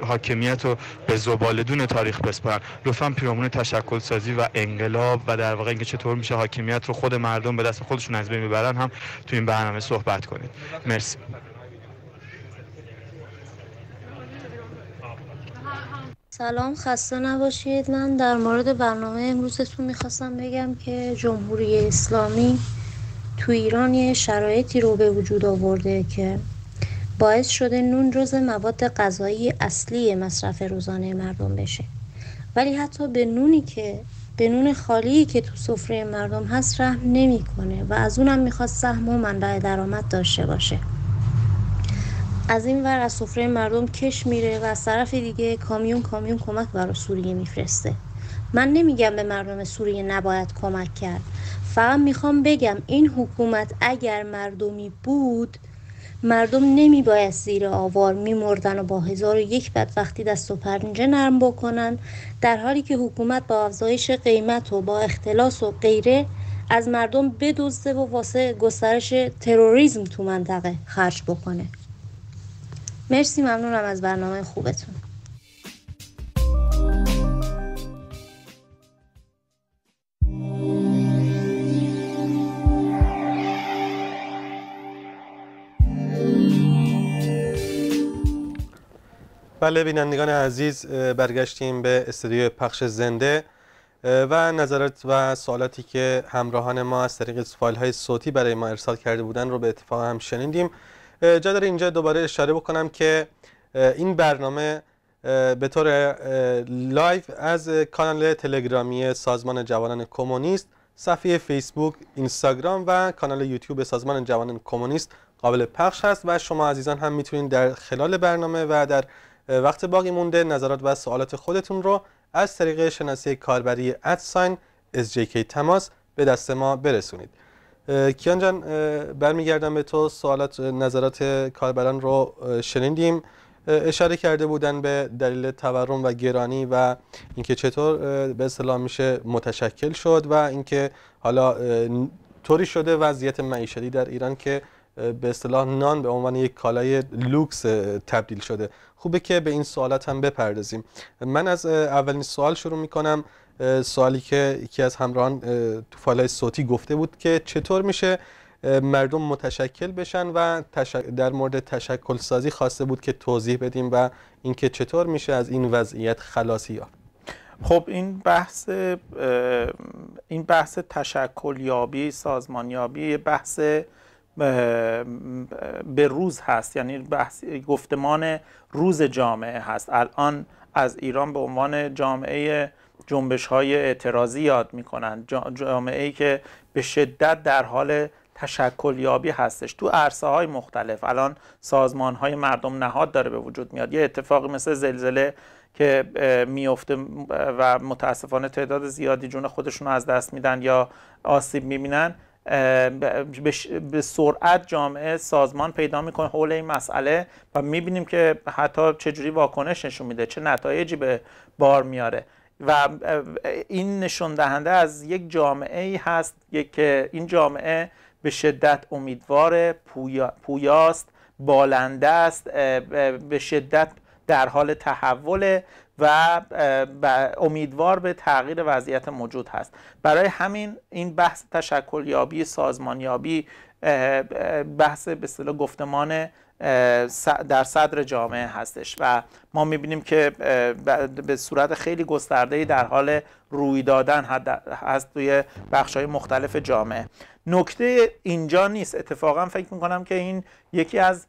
حاکمیت رو به زبالدون تاریخ بسپرن لطفا پیرامون تشکل سازی و انقلاب و در واقع اینکه چطور میشه حاکمیت رو خود مردم به دست خودشون از بین ببرن هم تو این برنامه صحبت کنید مرسی سلام خسته نباشید من در مورد برنامه امروزتون میخواستم بگم که جمهوری اسلامی تو ایران یه شرایطی رو به وجود آورده که باعث شده نون روز مواد غذایی اصلی مصرف روزانه مردم بشه ولی حتی به نونی که به نون خالی که تو سفره مردم هست رحم نمیکنه و از اونم میخواد سهم و منبع درآمد داشته باشه از این ور از سفره مردم کش میره و از طرف دیگه کامیون کامیون کمک برای سوریه میفرسته من نمیگم به مردم سوریه نباید کمک کرد فقط میخوام بگم این حکومت اگر مردمی بود مردم نمی زیر آوار میمردن و با هزار و یک بدبختی دست و پرنجه نرم بکنن در حالی که حکومت با افزایش قیمت و با اختلاس و غیره از مردم بدزده و واسه گسترش تروریزم تو منطقه خرج بکنه مرسی ممنونم از برنامه خوبتون بله بینندگان عزیز برگشتیم به استودیو پخش زنده و نظرات و سوالاتی که همراهان ما از طریق فایل های صوتی برای ما ارسال کرده بودن رو به اتفاق هم شنیدیم جا داره اینجا دوباره اشاره بکنم که این برنامه به طور لایف از کانال تلگرامی سازمان جوانان کمونیست صفحه فیسبوک، اینستاگرام و کانال یوتیوب سازمان جوانان کمونیست قابل پخش هست و شما عزیزان هم میتونید در خلال برنامه و در وقت باقی مونده نظرات و سوالات خودتون رو از طریق شناسی کاربری ادساین SJK تماس به دست ما برسونید کیان جان برمیگردم به تو سوالات نظرات کاربران رو شنیدیم اشاره کرده بودن به دلیل تورم و گرانی و اینکه چطور به اصطلاح میشه متشکل شد و اینکه حالا طوری شده وضعیت معیشتی در ایران که به اصطلاح نان به عنوان یک کالای لوکس تبدیل شده خوبه که به این سوالات هم بپردازیم من از اولین سوال شروع میکنم سوالی که یکی از همراهان تو فایلای صوتی گفته بود که چطور میشه مردم متشکل بشن و در مورد تشکل سازی خواسته بود که توضیح بدیم و اینکه چطور میشه از این وضعیت خلاصی یافت خب این بحث این بحث تشکل یابی سازمان یابی بحث به روز هست یعنی بحث گفتمان روز جامعه هست الان از ایران به عنوان جامعه جنبش های اعتراضی یاد می کنند جامعه ای که به شدت در حال تشکل یابی هستش تو عرصه های مختلف الان سازمان های مردم نهاد داره به وجود میاد یه اتفاقی مثل زلزله که میفته و متاسفانه تعداد زیادی جون خودشون رو از دست میدن یا آسیب میبینن به سرعت جامعه سازمان پیدا میکنه حول این مسئله و میبینیم که حتی چجوری واکنش نشون میده چه نتایجی به بار میاره و این نشون دهنده از یک جامعه ای هست که این جامعه به شدت امیدوار پویا، پویاست بالنده است به شدت در حال تحوله و امیدوار به تغییر وضعیت موجود هست برای همین این بحث تشکل یابی سازمانیابی بحث به اصطلاح گفتمان در صدر جامعه هستش و ما میبینیم که به صورت خیلی گسترده در حال روی دادن هست توی بخش های مختلف جامعه نکته اینجا نیست اتفاقا فکر میکنم که این یکی از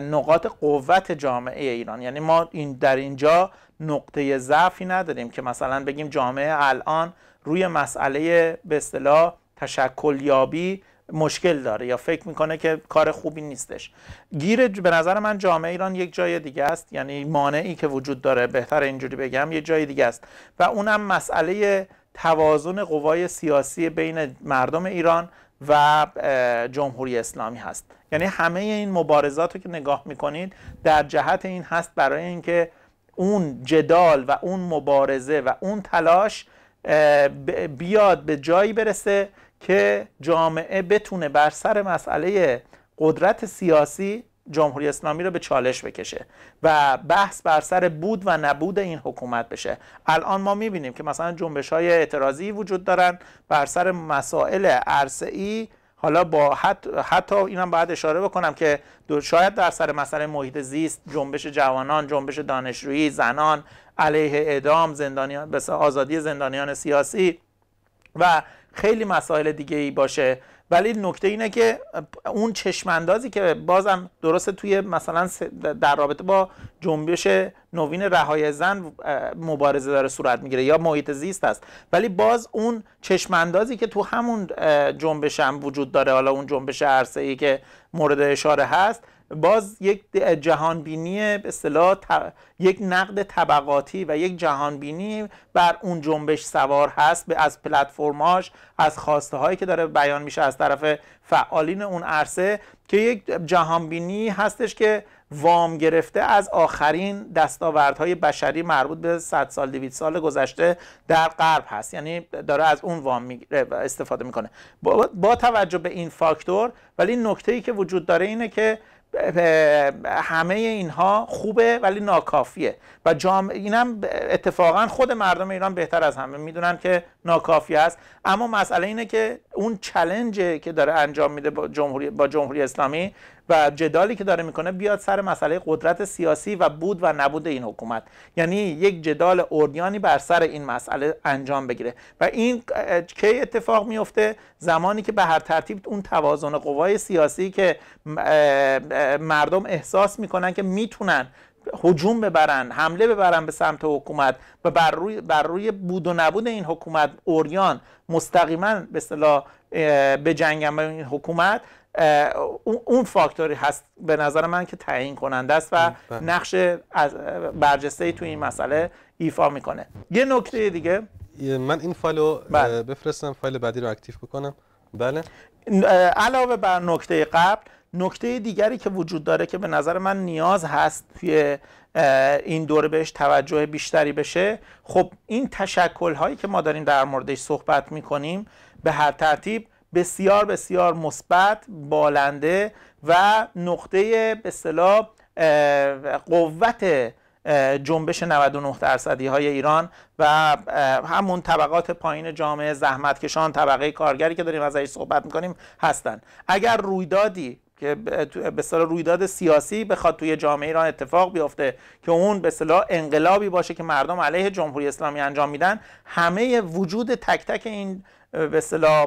نقاط قوت جامعه ایران یعنی ما این در اینجا نقطه ضعفی نداریم که مثلا بگیم جامعه الان روی مسئله به اصطلاح تشکل یابی مشکل داره یا فکر میکنه که کار خوبی نیستش گیر به نظر من جامعه ایران یک جای دیگه است یعنی مانعی که وجود داره بهتر اینجوری بگم یک جای دیگه است و اونم مسئله توازن قوای سیاسی بین مردم ایران و جمهوری اسلامی هست یعنی همه این مبارزات رو که نگاه میکنید در جهت این هست برای اینکه اون جدال و اون مبارزه و اون تلاش بیاد به جایی برسه که جامعه بتونه بر سر مسئله قدرت سیاسی جمهوری اسلامی رو به چالش بکشه و بحث بر سر بود و نبود این حکومت بشه الان ما میبینیم که مثلا جنبش های اعتراضی وجود دارن بر سر مسائل عرصه حالا با حت... حتی اینم باید اشاره بکنم که شاید در سر مسئله محیط زیست جنبش جوانان جنبش دانشجویی زنان علیه اعدام زندانیان آزادی زندانیان سیاسی و خیلی مسائل دیگه ای باشه ولی نکته اینه که اون چشماندازی که بازم درسته توی مثلا در رابطه با جنبش نوین رهای زن مبارزه داره صورت میگیره یا محیط زیست است ولی باز اون چشماندازی که تو همون جنبش هم وجود داره حالا اون جنبش عرصه ای که مورد اشاره هست باز یک جهانبینی به اصطلاح یک نقد طبقاتی و یک جهانبینی بر اون جنبش سوار هست به از پلتفرماش از خواسته هایی که داره بیان میشه از طرف فعالین اون عرصه که یک جهانبینی هستش که وام گرفته از آخرین دستاوردهای بشری مربوط به 100 سال 200 سال گذشته در غرب هست یعنی داره از اون وام استفاده میکنه با, با توجه به این فاکتور ولی نکته ای که وجود داره اینه که همه اینها خوبه ولی ناکافیه و جامعه اینم اتفاقا خود مردم ایران بهتر از همه میدونن که ناکافی است اما مسئله اینه که اون چلنجه که داره انجام میده با جمهوری, با جمهوری اسلامی و جدالی که داره میکنه بیاد سر مسئله قدرت سیاسی و بود و نبود این حکومت یعنی یک جدال اوریانی بر سر این مسئله انجام بگیره و این کی اتفاق میفته زمانی که به هر ترتیب اون توازن قوای سیاسی که مردم احساس میکنن که میتونن هجوم ببرن حمله ببرن به سمت حکومت و بر روی, بر روی بود و نبود این حکومت اوریان مستقیما به اصطلاح به جنگ این حکومت اون فاکتوری هست به نظر من که تعیین کننده است و بله. نقش برجسته ای تو این مسئله ایفا میکنه یه نکته دیگه من این فایل بله. بفرستم فایل بعدی رو اکتیف بکنم بله علاوه بر نکته قبل نکته دیگری که وجود داره که به نظر من نیاز هست توی این دوره بهش توجه بیشتری بشه خب این تشکل هایی که ما داریم در موردش صحبت میکنیم به هر ترتیب بسیار بسیار مثبت بالنده و نقطه به اصطلاح قوت جنبش 99 درصدی های ایران و همون طبقات پایین جامعه زحمتکشان طبقه کارگری که داریم ازش صحبت میکنیم هستند. اگر رویدادی که به اصطلاح رویداد سیاسی بخواد توی جامعه ایران اتفاق بیفته که اون به اصطلاح انقلابی باشه که مردم علیه جمهوری اسلامی انجام میدن همه وجود تک تک این به اصطلاح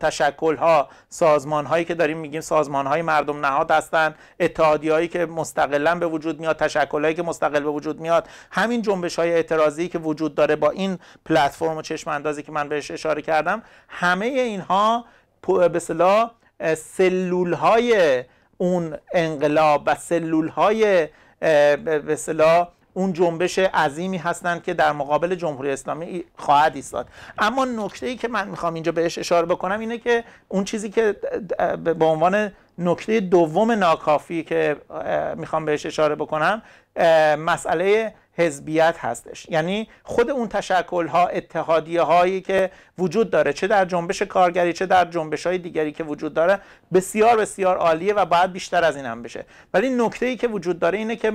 تشکل ها سازمان هایی که داریم میگیم سازمان های مردم نهاد هستن اتحادی هایی که مستقلا به وجود میاد تشکل هایی که مستقل به وجود میاد همین جنبش های اعتراضی که وجود داره با این پلتفرم و چشم اندازی که من بهش اشاره کردم همه اینها به اصطلاح سلول های اون انقلاب و سلول های وسلا اون جنبش عظیمی هستند که در مقابل جمهوری اسلامی خواهد ایستاد اما نکته ای که من میخوام اینجا بهش اشاره بکنم اینه که اون چیزی که به عنوان نکته دوم ناکافی که میخوام بهش اشاره بکنم مسئله حزبیت هستش یعنی خود اون تشکل ها اتحادیه هایی که وجود داره چه در جنبش کارگری چه در جنبش های دیگری که وجود داره بسیار بسیار عالیه و باید بیشتر از این هم بشه ولی نکته ای که وجود داره اینه که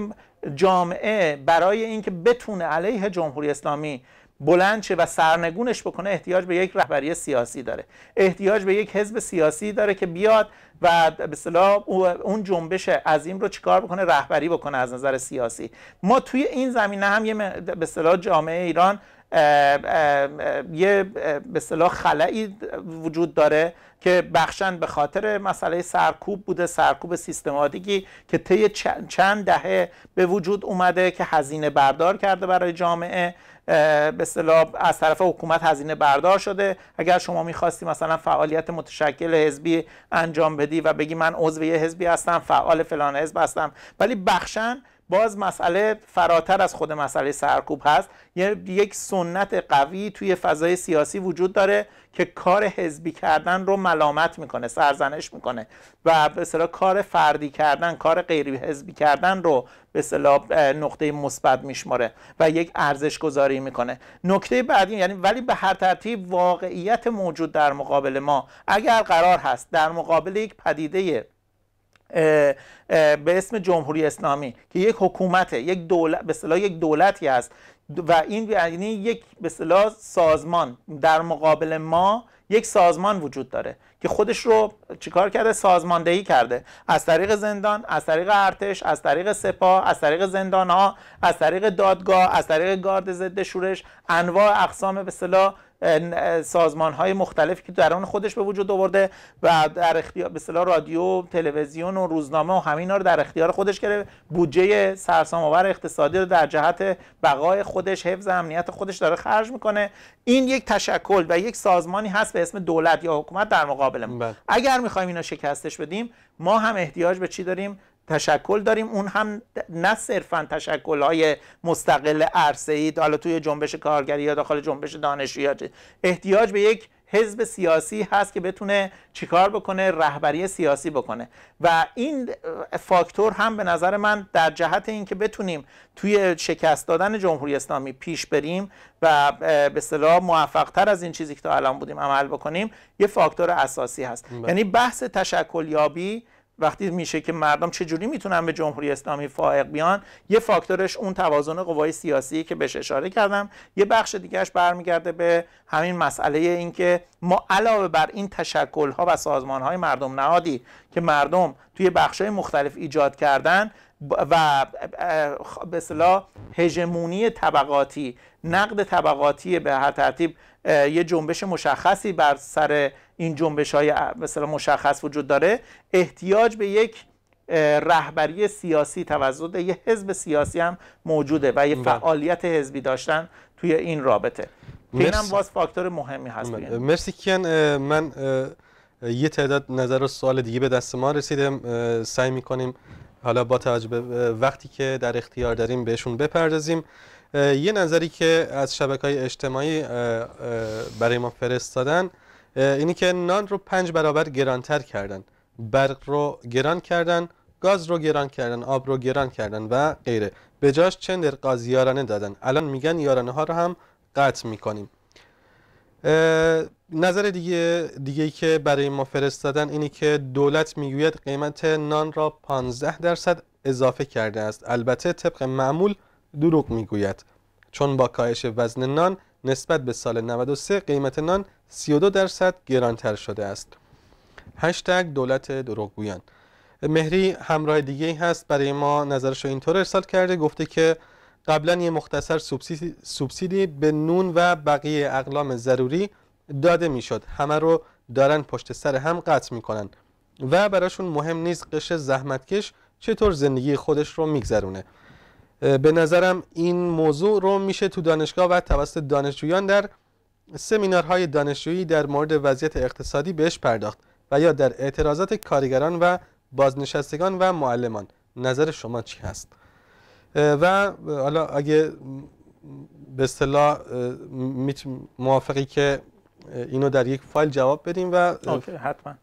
جامعه برای اینکه بتونه علیه جمهوری اسلامی بلند شه و سرنگونش بکنه احتیاج به یک رهبری سیاسی داره احتیاج به یک حزب سیاسی داره که بیاد و به اون جنبش عظیم رو چیکار بکنه رهبری بکنه از نظر سیاسی ما توی این زمینه هم یه به اصطلاح جامعه ایران یه به اصطلاح وجود داره که بخشن به خاطر مسئله سرکوب بوده سرکوب سیستماتیکی که طی چند دهه به وجود اومده که هزینه بردار کرده برای جامعه به از طرف حکومت هزینه بردار شده اگر شما میخواستی مثلا فعالیت متشکل حزبی انجام بدی و بگی من عضو یه حزبی هستم فعال فلان حزب هستم ولی بخشن باز مسئله فراتر از خود مسئله سرکوب هست یک سنت قوی توی فضای سیاسی وجود داره که کار حزبی کردن رو ملامت میکنه سرزنش میکنه و به اصطلاح کار فردی کردن کار غیر حزبی کردن رو به اصطلاح نقطه مثبت میشماره و یک ارزش گذاری میکنه نکته بعدی یعنی ولی به هر ترتیب واقعیت موجود در مقابل ما اگر قرار هست در مقابل یک پدیده به اسم جمهوری اسلامی که یک حکومته، یک دولت به یک دولتی است و این یعنی یک به سازمان در مقابل ما یک سازمان وجود داره که خودش رو چیکار کرده سازماندهی کرده از طریق زندان از طریق ارتش از طریق سپاه از طریق زندان ها از طریق دادگاه از طریق گارد ضد شورش انواع اقسام به سازمان های مختلفی که درون خودش به وجود آورده و در اختیار به اصطلاح رادیو تلویزیون و روزنامه و همینا رو در اختیار خودش گرفت بودجه سرسام آور اقتصادی رو در جهت بقای خودش حفظ امنیت خودش داره خرج میکنه این یک تشکل و یک سازمانی هست به اسم دولت یا حکومت در مقابل ما بله. اگر میخوایم اینا شکستش بدیم ما هم احتیاج به چی داریم تشکل داریم اون هم نه صرفا تشکل های مستقل عرصه ای حالا توی جنبش کارگری یا داخل جنبش دانشجویی احتیاج به یک حزب سیاسی هست که بتونه چیکار بکنه رهبری سیاسی بکنه و این فاکتور هم به نظر من در جهت اینکه بتونیم توی شکست دادن جمهوری اسلامی پیش بریم و به اصطلاح تر از این چیزی که تا الان بودیم عمل بکنیم یه فاکتور اساسی هست بله. یعنی بحث تشکل یابی وقتی میشه که مردم چجوری میتونن به جمهوری اسلامی فائق بیان یه فاکتورش اون توازن قوای سیاسی که بهش اشاره کردم یه بخش دیگهش برمیگرده به همین مسئله اینکه ما علاوه بر این تشکل ها و سازمان های مردم نهادی که مردم توی بخش های مختلف ایجاد کردن و به اصطلاح هژمونی طبقاتی نقد طبقاتی به هر ترتیب یه جنبش مشخصی بر سر این جنبش های مثلا مشخص وجود داره احتیاج به یک رهبری سیاسی توسط یه حزب سیاسی هم موجوده و یه بله. فعالیت حزبی داشتن توی این رابطه این هم باز فاکتور مهمی هست مرسی من یه تعداد نظر و سوال دیگه به دست ما رسیدم سعی میکنیم حالا با توجه به وقتی که در اختیار داریم بهشون بپردازیم یه نظری که از شبکه های اجتماعی برای ما فرستادن اینی که نان رو پنج برابر گرانتر کردن برق رو گران کردن گاز رو گران کردن آب رو گران کردن و غیره به جاش چند قاز یارانه دادن الان میگن یارانه ها رو هم قطع میکنیم نظر دیگه دیگه که برای ما فرستادن اینی که دولت میگوید قیمت نان را 15 درصد اضافه کرده است البته طبق معمول دروغ میگوید چون با کاهش وزن نان نسبت به سال 93 قیمت نان 32 درصد گرانتر شده است هشتگ دولت دروغگویان مهری همراه دیگه هست برای ما نظرش رو اینطور ارسال کرده گفته که قبلا یه مختصر سوبسیدی, به نون و بقیه اقلام ضروری داده میشد همه رو دارن پشت سر هم قطع میکنن و براشون مهم نیست قش زحمتکش چطور زندگی خودش رو میگذرونه به نظرم این موضوع رو میشه تو دانشگاه و توسط دانشجویان در سمینارهای دانشجویی در مورد وضعیت اقتصادی بهش پرداخت و یا در اعتراضات کارگران و بازنشستگان و معلمان نظر شما چی هست و حالا اگه به اصطلاح موافقی که اینو در یک فایل جواب بدیم و اوکی حتما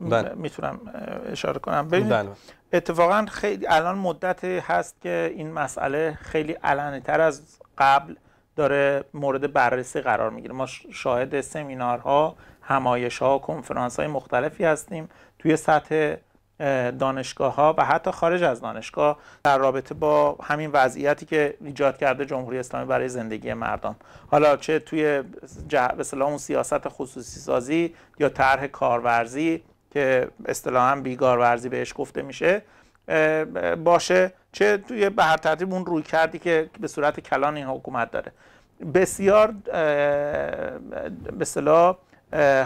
بله. میتونم اشاره کنم ببینید بله. اتفاقا خیلی الان مدت هست که این مسئله خیلی علنی تر از قبل داره مورد بررسی قرار میگیره ما شاهد سمینارها همایش ها کنفرانس های مختلفی هستیم توی سطح دانشگاه ها و حتی خارج از دانشگاه در رابطه با همین وضعیتی که ایجاد کرده جمهوری اسلامی برای زندگی مردم حالا چه توی به اون سیاست خصوصی سازی یا طرح کارورزی که اصطلاحا بیگار ورزی بهش گفته میشه باشه چه توی به هر ترتیب اون روی کردی که به صورت کلان این حکومت داره بسیار به صلاح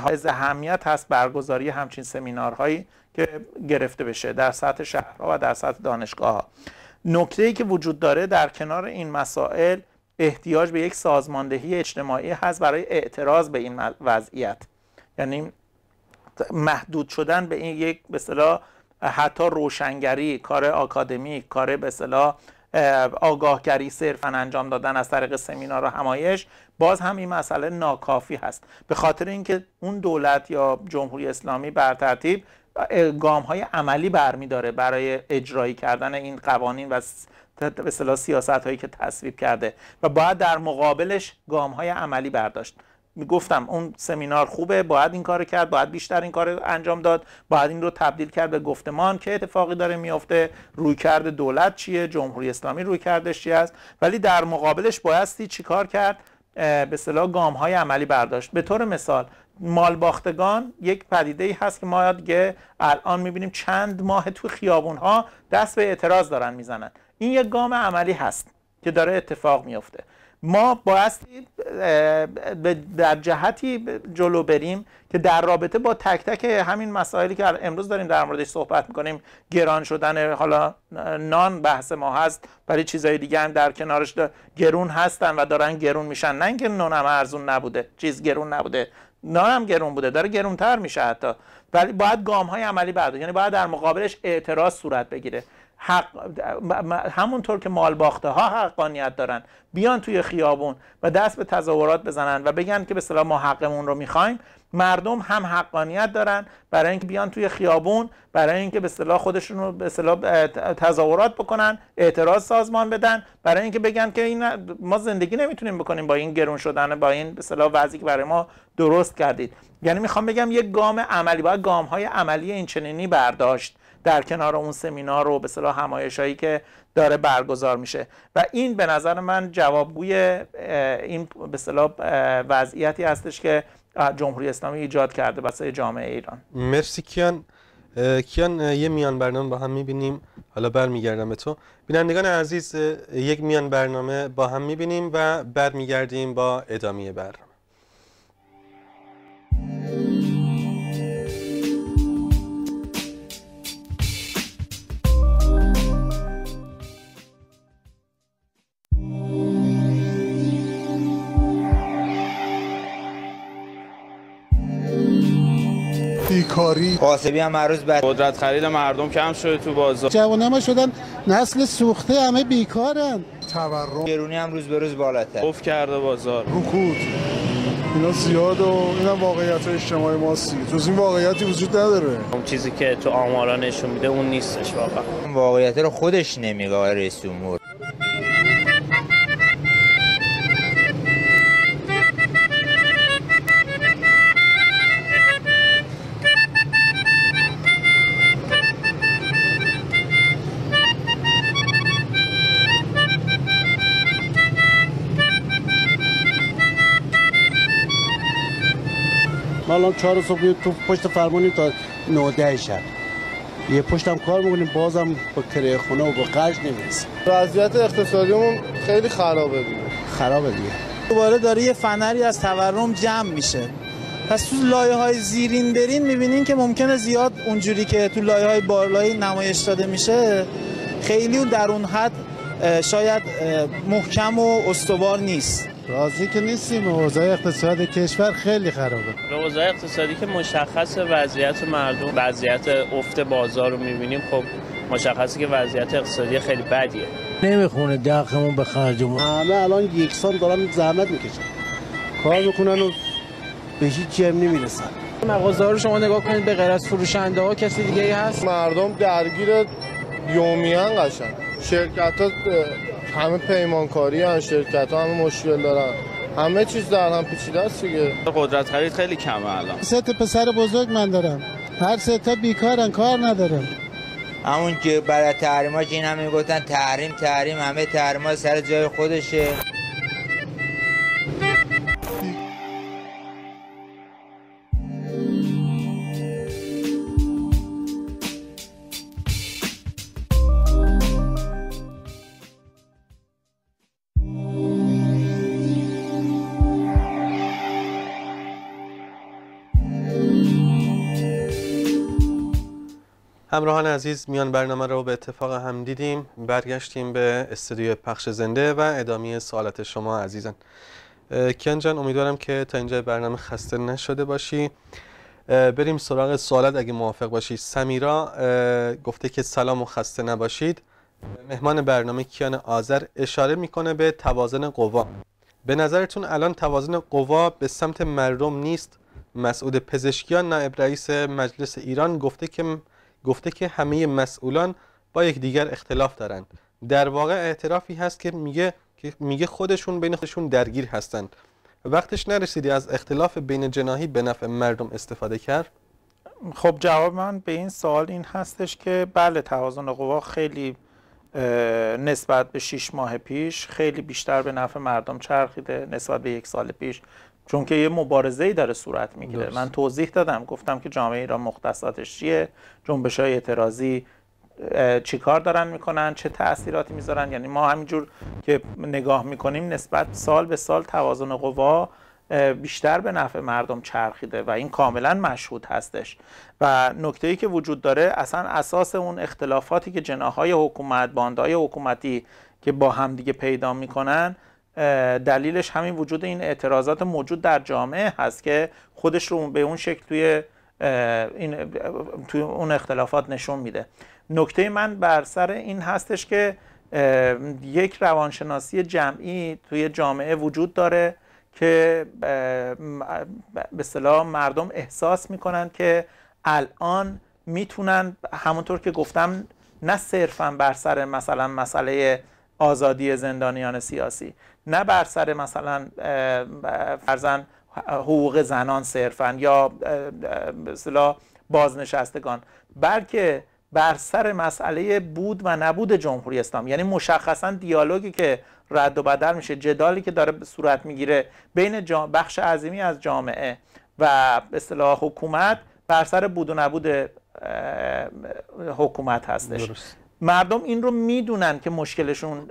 حائز اهمیت هست برگزاری همچین سمینارهایی که گرفته بشه در سطح شهرها و در سطح دانشگاه ها نکته ای که وجود داره در کنار این مسائل احتیاج به یک سازماندهی اجتماعی هست برای اعتراض به این وضعیت یعنی محدود شدن به این یک به حتی روشنگری کار آکادمی کار به آگاهگری صرفا انجام دادن از طریق سمینار و همایش باز هم این مسئله ناکافی هست به خاطر اینکه اون دولت یا جمهوری اسلامی بر ترتیب گام های عملی برمیداره برای اجرایی کردن این قوانین و به سیاست هایی که تصویب کرده و باید در مقابلش گام های عملی برداشت میگفتم اون سمینار خوبه باید این کار کرد باید بیشتر این کار انجام داد باید این رو تبدیل کرد به گفتمان که اتفاقی داره میافته روی کرد دولت چیه جمهوری اسلامی روی کردش چی است ولی در مقابلش بایستی چیکار کرد به صلاح گام های عملی برداشت به طور مثال مال باختگان یک پدیده ای هست که ما دیگه الان میبینیم چند ماه تو خیابون ها دست به اعتراض دارن میزنن این یک گام عملی هست که داره اتفاق میافته ما بایستی در جهتی جلو بریم که در رابطه با تک تک همین مسائلی که امروز داریم در موردش صحبت میکنیم گران شدن حالا نان بحث ما هست برای چیزهای دیگه هم در کنارش گرون هستن و دارن گرون میشن نه اینکه نان هم ارزون نبوده چیز گرون نبوده نان هم گرون بوده داره گرونتر میشه حتی ولی باید گام های عملی بعد یعنی باید در مقابلش اعتراض صورت بگیره حق همونطور که مال ها حقانیت دارن بیان توی خیابون و دست به تظاهرات بزنن و بگن که به صلاح ما حقمون رو میخوایم مردم هم حقانیت دارن برای اینکه بیان توی خیابون برای اینکه به صلاح خودشون رو به صلاح تظاهرات بکنن اعتراض سازمان بدن برای اینکه بگن که این ما زندگی نمیتونیم بکنیم با این گرون شدن با این به صلاح وضعی که برای ما درست کردید یعنی میخوام بگم یک گام عملی باید گام های عملی این چنینی برداشت در کنار اون سمینار رو به صلاح همایش هایی که داره برگزار میشه و این به نظر من جوابگوی این به صلاح وضعیتی هستش که جمهوری اسلامی ایجاد کرده بسای جامعه ایران مرسی کیان کیان یه میان برنامه با هم میبینیم حالا برمیگردم به تو بینندگان عزیز یک میان برنامه با هم میبینیم و برمیگردیم با ادامه برنامه بیکاری قاسبی هم هر روز قدرت خرید مردم کم شده تو بازار جوان ما شدن نسل سوخته همه بیکارن تورم گرونی هم روز به روز بالاتر افت کرده بازار رکود اینا زیاد و هم واقعیت اجتماعی ماست تو این واقعیتی وجود نداره اون چیزی که تو آمارا نشون میده اون نیستش واقعا واقعیت رو خودش نمیگه رئیس جمهور الان چهار صبح تو پشت فرمانی تا نوده شب یه پشتم کار میکنیم بازم با کره خونه و با قرض نمیرسیم وضعیت اقتصادیمون خیلی خرابه دیگه خرابه دیگه دوباره داره یه فنری از تورم جمع میشه پس تو لایه های زیرین برین میبینین که ممکنه زیاد اونجوری که تو لایه های بالایی نمایش داده میشه خیلی اون در اون حد شاید محکم و استوار نیست راضی که نیستیم اوضاع اقتصاد کشور خیلی خرابه اوضاع اقتصادی که مشخص وضعیت مردم وضعیت افت بازار رو میبینیم خب مشخصه که وضعیت اقتصادی خیلی بدیه نمیخونه دقمون به خرجمون همه الان یکسان دارن زحمت میکشن کار میکنن و به هیچ جمع نمیرسن مغازه رو شما نگاه کنید به غیر از فروشنده ها کسی دیگه ای هست مردم درگیر یومیان قشن شرکت همه پیمانکاری هم شرکت ها همه مشکل دارن همه چیز در هم پیچیده است دیگه قدرت خرید خیلی کمه الان سه پسر بزرگ من دارم هر سه تا بیکارن کار ندارم همون که برای که این همه میگفتن تحریم تحریم همه ها سر جای خودشه همراهان عزیز میان برنامه رو به اتفاق هم دیدیم برگشتیم به استودیو پخش زنده و ادامه سوالات شما عزیزان کیان جان امیدوارم که تا اینجا برنامه خسته نشده باشی بریم سراغ سوالات اگه موافق باشی سمیرا گفته که سلام و خسته نباشید مهمان برنامه کیان آذر اشاره میکنه به توازن قوا به نظرتون الان توازن قوا به سمت مردم نیست مسعود پزشکیان نائب رئیس مجلس ایران گفته که گفته که همه مسئولان با یکدیگر اختلاف دارند در واقع اعترافی هست که میگه که میگه خودشون بین خودشون درگیر هستند وقتش نرسیدی از اختلاف بین جناهی به نفع مردم استفاده کرد خب جواب من به این سوال این هستش که بله توازن قوا خیلی نسبت به شیش ماه پیش خیلی بیشتر به نفع مردم چرخیده نسبت به یک سال پیش چون که یه مبارزه ای داره صورت میگیره من توضیح دادم گفتم که جامعه ایران مختصاتش چیه جنبش های اعتراضی چی کار دارن میکنن چه تاثیراتی میذارن یعنی ما همینجور که نگاه میکنیم نسبت سال به سال توازن قوا بیشتر به نفع مردم چرخیده و این کاملا مشهود هستش و نکته ای که وجود داره اصلا اساس اون اختلافاتی که جناهای حکومت باندهای حکومتی که با همدیگه پیدا میکنن دلیلش همین وجود این اعتراضات موجود در جامعه هست که خودش رو به اون شکل توی این اون اختلافات نشون میده نکته من بر سر این هستش که یک روانشناسی جمعی توی جامعه وجود داره که به صلاح مردم احساس میکنن که الان میتونن همونطور که گفتم نه صرفا بر سر مثلا مسئله آزادی زندانیان سیاسی نه بر سر مثلا فرزن حقوق زنان صرفا یا مثلا بازنشستگان بلکه بر سر مسئله بود و نبود جمهوری اسلام یعنی مشخصا دیالوگی که رد و بدل میشه جدالی که داره صورت میگیره بین بخش عظیمی از جامعه و به اصطلاح حکومت بر سر بود و نبود حکومت هستش درست. مردم این رو میدونن که مشکلشون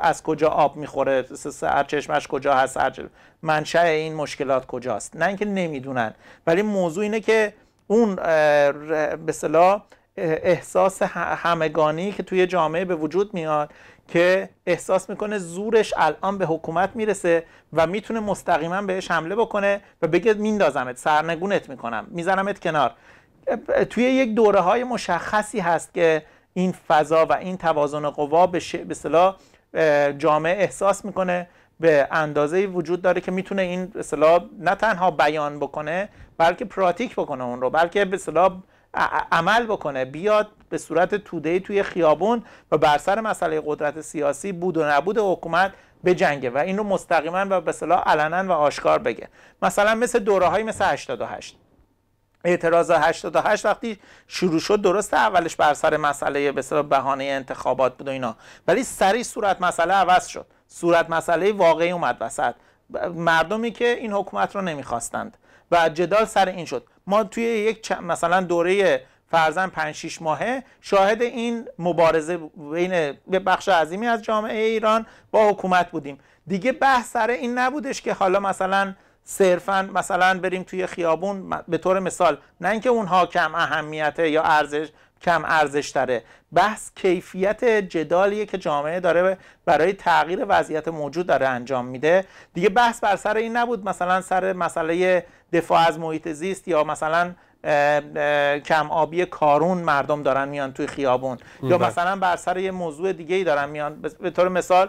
از کجا آب میخوره هر چشمش کجا هست منشه منشأ این مشکلات کجاست نه اینکه نمیدونن ولی موضوع اینه که اون به صلاح احساس همگانی که توی جامعه به وجود میاد که احساس میکنه زورش الان به حکومت میرسه و میتونه مستقیما بهش حمله بکنه و بگه میندازمت سرنگونت میکنم میزنمت کنار توی یک دوره های مشخصی هست که این فضا و این توازن قوا به به جامعه احساس میکنه به اندازه وجود داره که میتونه این اصطلاح نه تنها بیان بکنه بلکه پراتیک بکنه اون رو بلکه به عمل بکنه بیاد به صورت توده توی خیابون و بر سر مسئله قدرت سیاسی بود و نبود حکومت بجنگه و این رو مستقیما و به اصطلاح علنا و آشکار بگه مثلا مثل دوره های مثل 88 اعتراض 88 وقتی شروع شد درسته اولش بر سر مسئله به بهانه انتخابات بود و اینا ولی سریع صورت مسئله عوض شد صورت مسئله واقعی اومد وسط مردمی که این حکومت رو نمیخواستند و جدال سر این شد ما توی یک مثلا دوره فرزن 5 6 ماهه شاهد این مبارزه بین بخش عظیمی از جامعه ایران با حکومت بودیم دیگه بحث سر این نبودش که حالا مثلا صرفا مثلا بریم توی خیابون به طور مثال نه اینکه اونها کم اهمیته یا ارزش کم ارزش داره بحث کیفیت جدالیه که جامعه داره برای تغییر وضعیت موجود داره انجام میده دیگه بحث بر سر این نبود مثلا سر مسئله دفاع از محیط زیست یا مثلا کم آبی کارون مردم دارن میان توی خیابون یا بله. مثلا بر سر یه موضوع دیگه ای دارن میان به طور مثال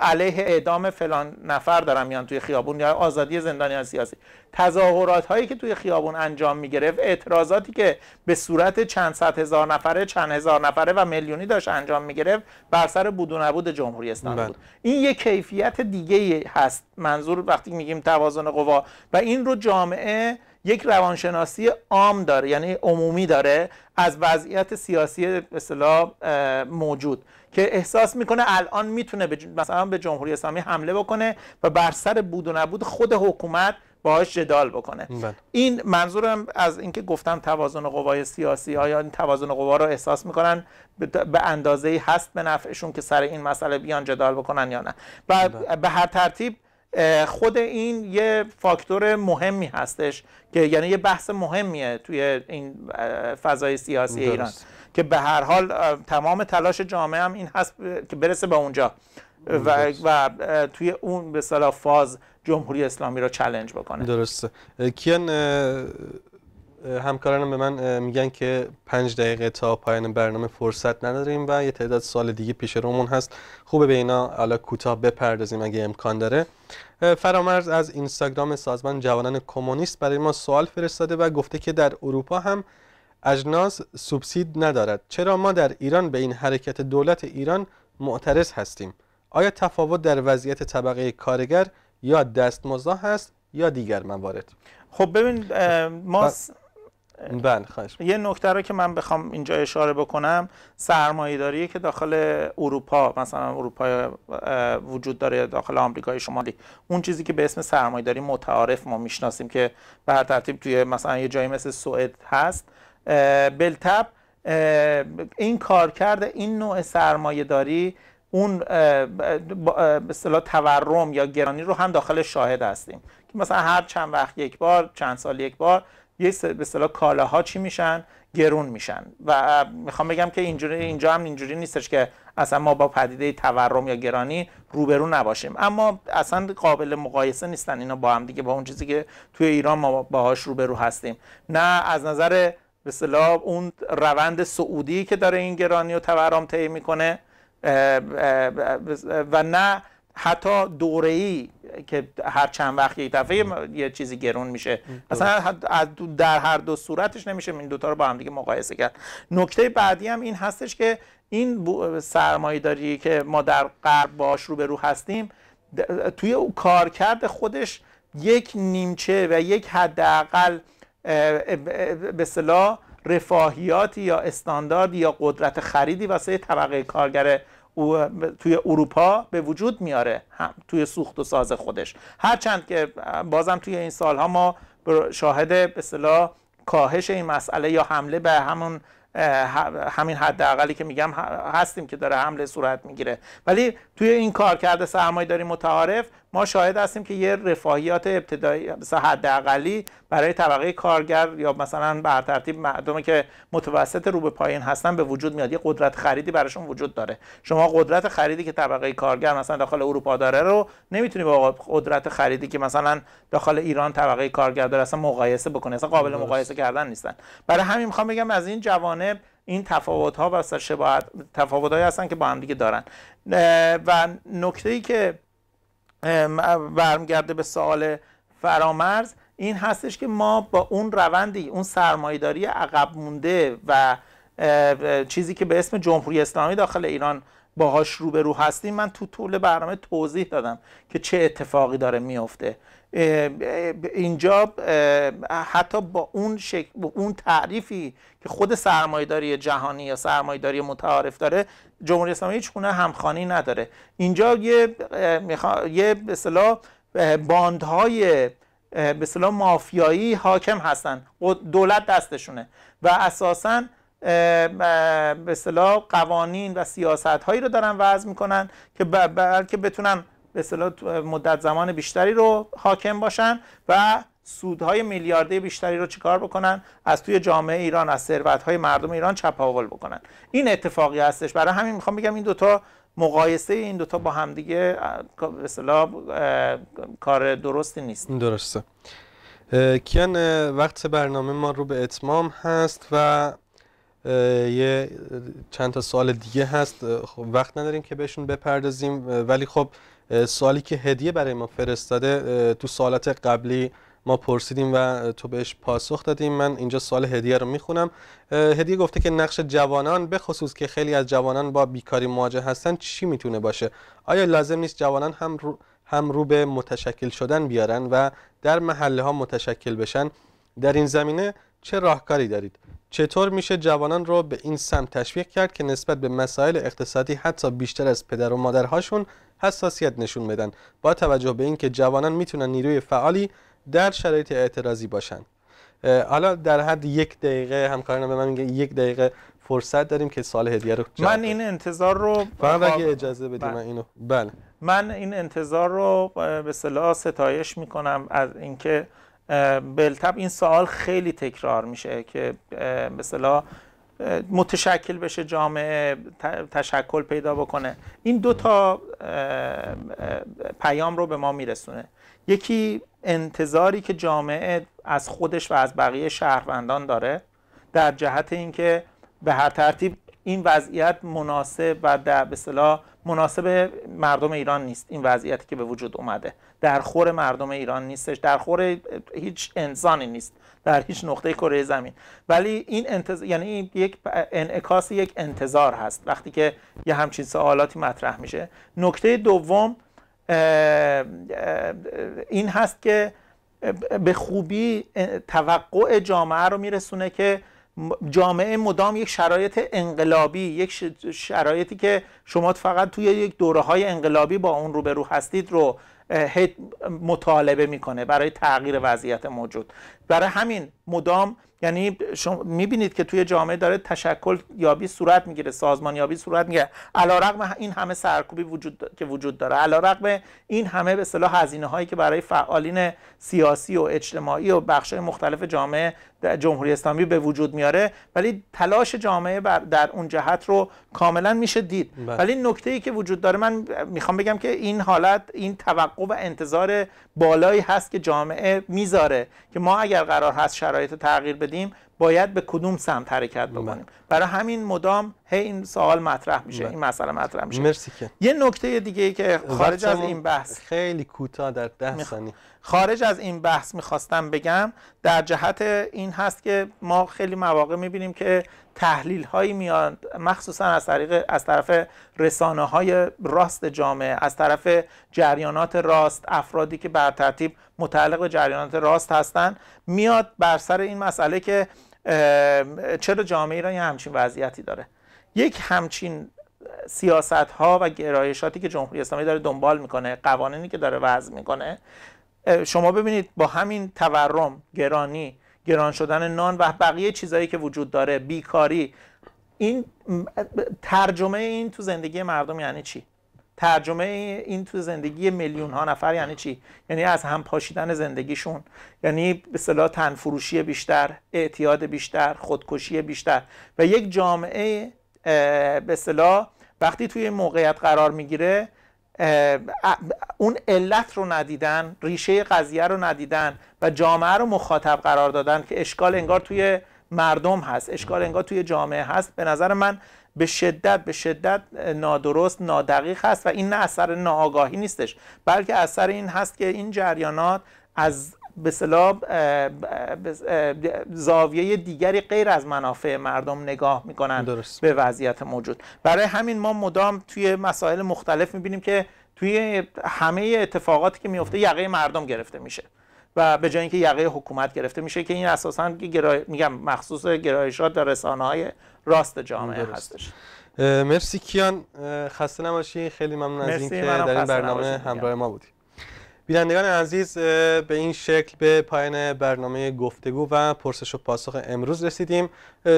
علیه اعدام فلان نفر دارن میان توی خیابون یا آزادی زندانی سیاسی تظاهرات هایی که توی خیابون انجام می اعتراضاتی که به صورت چند صد هزار نفره چند هزار نفره و میلیونی داشت انجام می بر سر بود نبود جمهوری اسلامی بله. بود این یه کیفیت دیگه هست منظور وقتی میگیم توازن قوا و این رو جامعه یک روانشناسی عام داره یعنی عمومی داره از وضعیت سیاسی مثلا موجود که احساس میکنه الان میتونه مثلا به جمهوری اسلامی حمله بکنه و بر سر بود و نبود خود حکومت باهاش جدال بکنه بله. این منظورم از اینکه گفتم توازن قوای سیاسی آیا این توازن قوا رو احساس میکنن به اندازه هست به نفعشون که سر این مسئله بیان جدال بکنن یا نه و بله. به هر ترتیب خود این یه فاکتور مهمی هستش که یعنی یه بحث مهمیه توی این فضای سیاسی ایران که به هر حال تمام تلاش جامعه هم این هست که برسه به اونجا و, و, توی اون به صلاح فاز جمهوری اسلامی رو چلنج بکنه درسته کیان همکارانم به من میگن که پنج دقیقه تا پایان برنامه فرصت نداریم و یه تعداد سال دیگه پیش رومون هست خوبه به اینا حالا کوتاه بپردازیم اگه امکان داره فرامرز از اینستاگرام سازمان جوانان کمونیست برای ما سوال فرستاده و گفته که در اروپا هم اجناس سوبسید ندارد چرا ما در ایران به این حرکت دولت ایران معترض هستیم آیا تفاوت در وضعیت طبقه کارگر یا دستمزد هست یا دیگر موارد خب ببین ما بله خواهش یه نکته رو که من بخوام اینجا اشاره بکنم سرمایه‌داریه که داخل اروپا مثلا اروپا وجود داره داخل آمریکای شمالی اون چیزی که به اسم سرمایه‌داری متعارف ما میشناسیم که به هر ترتیب توی مثلا یه جایی مثل سوئد هست بلتب این کارکرد این نوع سرمایه‌داری اون به اصطلاح تورم یا گرانی رو هم داخل شاهد هستیم که مثلا هر چند وقت یک بار چند سال یک بار یه به اصطلاح کالاها چی میشن گرون میشن و میخوام بگم که اینجوری اینجا هم اینجوری نیستش که اصلا ما با پدیده تورم یا گرانی روبرو نباشیم اما اصلا قابل مقایسه نیستن اینا با هم دیگه با اون چیزی که توی ایران ما باهاش روبرو هستیم نه از نظر به اصطلاح اون روند سعودی که داره این گرانی و تورم طی میکنه و نه حتی دوره ای که هر چند وقت یک دفعه یه چیزی گرون میشه مثلا در هر دو صورتش نمیشه این دوتا رو با هم دیگه مقایسه کرد نکته بعدی هم این هستش که این داری که ما در غرب باش رو رو هستیم توی او کارکرد خودش یک نیمچه و یک حداقل به صلاح رفاهیاتی یا استاندارد یا قدرت خریدی واسه طبقه کارگر او توی اروپا به وجود میاره هم توی سوخت و ساز خودش هرچند که بازم توی این سالها ما شاهد به اصطلاح کاهش این مسئله یا حمله به همون همین اقلی که میگم هستیم که داره حمله صورت میگیره ولی توی این کار کارکرد داری متعارف ما شاهد هستیم که یه رفاهیات ابتدایی مثلا حداقلی برای طبقه کارگر یا مثلا بر ترتیب مردمی که متوسط رو به پایین هستن به وجود میاد یه قدرت خریدی براشون وجود داره شما قدرت خریدی که طبقه کارگر مثلا داخل اروپا داره رو نمیتونی با قدرت خریدی که مثلا داخل ایران طبقه کارگر داره اصلا مقایسه بکنی اصلا قابل مقایسه کردن نیستن برای همین میخوام بگم از این جوانب این تفاوت ها و شباهت هستن که با هم دیگه دارن و نکته ای که برمیگرده به سوال فرامرز این هستش که ما با اون روندی اون سرمایداری عقب مونده و چیزی که به اسم جمهوری اسلامی داخل ایران باهاش روبرو هستیم من تو طول برنامه توضیح دادم که چه اتفاقی داره میفته اینجا حتی با اون, شک... با اون تعریفی که خود سرمایداری جهانی یا سرمایداری متعارف داره جمهوری اسلامی هیچ گونه همخانی نداره اینجا یه میخوا... یه باندهای به مافیایی حاکم هستن دولت دستشونه و اساساً به اصطلاح قوانین و سیاست هایی رو دارن وضع میکنن که بلکه بتونن به اصطلاح مدت زمان بیشتری رو حاکم باشن و سودهای میلیاردی بیشتری رو چیکار بکنن از توی جامعه ایران از های مردم ایران چپاول بکنن این اتفاقی هستش برای همین میخوام بگم این دوتا مقایسه این دوتا با همدیگه به اصطلاح کار درستی نیست درسته کیان وقت برنامه ما رو به اتمام هست و یه چند تا سوال دیگه هست خب وقت نداریم که بهشون بپردازیم ولی خب سوالی که هدیه برای ما فرستاده تو سوالات قبلی ما پرسیدیم و تو بهش پاسخ دادیم من اینجا سوال هدیه رو میخونم هدیه گفته که نقش جوانان به خصوص که خیلی از جوانان با بیکاری مواجه هستن چی میتونه باشه آیا لازم نیست جوانان هم رو هم رو به متشکل شدن بیارن و در محله ها متشکل بشن در این زمینه چه راهکاری دارید چطور میشه جوانان رو به این سمت تشویق کرد که نسبت به مسائل اقتصادی حتی بیشتر از پدر و مادرهاشون حساسیت نشون بدن با توجه به اینکه جوانان میتونن نیروی فعالی در شرایط اعتراضی باشن حالا در حد یک دقیقه همکاران به من میگه یک دقیقه فرصت داریم که سال هدیه رو من این انتظار رو فقط اگه اجازه بدی بله. من اینو بله من این انتظار رو به صلاح ستایش میکنم از اینکه بلتب این سوال خیلی تکرار میشه که مثلا متشکل بشه جامعه تشکل پیدا بکنه این دو تا پیام رو به ما میرسونه یکی انتظاری که جامعه از خودش و از بقیه شهروندان داره در جهت اینکه به هر ترتیب این وضعیت مناسب و در به مناسب مردم ایران نیست این وضعیتی که به وجود اومده در خور مردم ایران نیستش در خور هیچ انسانی نیست در هیچ نقطه کره زمین ولی این انتظار یعنی یک انعکاس یک انتظار هست وقتی که یه همچین سوالاتی مطرح میشه نکته دوم این هست که به خوبی توقع جامعه رو میرسونه که جامعه مدام یک شرایط انقلابی یک شرایطی که شما فقط توی یک دوره های انقلابی با اون روبرو هستید رو مطالبه میکنه برای تغییر وضعیت موجود برای همین مدام یعنی شما میبینید که توی جامعه داره تشکل یابی صورت میگیره سازمان یابی صورت میگیره رقم این همه سرکوبی وجود که وجود داره رقم این همه به صلاح هزینه هایی که برای فعالین سیاسی و اجتماعی و بخش مختلف جامعه جمهوری اسلامی به وجود میاره ولی تلاش جامعه در اون جهت رو کاملا میشه دید بله. ولی نکته ای که وجود داره من میخوام بگم که این حالت این توقع و انتظار بالایی هست که جامعه میذاره که ما اگر قرار هست شرایط تغییر بدیم باید به کدوم سمت حرکت بله. بکنیم برای همین مدام هی این سوال مطرح میشه بله. این مسئله مطرح میشه مرسی که یه نکته دیگه ای که خارج از این بحث خیلی کوتاه در ده ثانیه خارج از این بحث میخواستم بگم در جهت این هست که ما خیلی مواقع میبینیم که تحلیل هایی میاد مخصوصا از طریق از طرف رسانه های راست جامعه از طرف جریانات راست افرادی که بر ترتیب متعلق به جریانات راست هستند میاد بر سر این مسئله که چرا جامعه ایران یه همچین وضعیتی داره یک همچین سیاست ها و گرایشاتی که جمهوری اسلامی داره دنبال میکنه قوانینی که داره وضع میکنه شما ببینید با همین تورم گرانی گران شدن نان و بقیه چیزهایی که وجود داره بیکاری این ترجمه این تو زندگی مردم یعنی چی ترجمه این تو زندگی میلیون ها نفر یعنی چی یعنی از هم پاشیدن زندگیشون یعنی به اصطلاح تنفروشی بیشتر اعتیاد بیشتر خودکشی بیشتر و یک جامعه به اصطلاح وقتی توی موقعیت قرار میگیره اون علت رو ندیدن ریشه قضیه رو ندیدن و جامعه رو مخاطب قرار دادن که اشکال انگار توی مردم هست اشکال انگار توی جامعه هست به نظر من به شدت به شدت نادرست نادقیق هست و این نه اثر ناآگاهی نیستش بلکه اثر این هست که این جریانات از به صلاح زاویه دیگری غیر از منافع مردم نگاه میکنن درست. به وضعیت موجود برای همین ما مدام توی مسائل مختلف میبینیم که توی همه اتفاقاتی که میفته یقه مردم گرفته میشه و به جای اینکه یقه حکومت گرفته میشه که این اساسا گرای... میگم مخصوص گرایشات در رسانه های راست جامعه هستش مرسی کیان خسته نباشی خیلی ممنون از اینکه در این برنامه همراه ما بودی بینندگان عزیز به این شکل به پایان برنامه گفتگو و پرسش و پاسخ امروز رسیدیم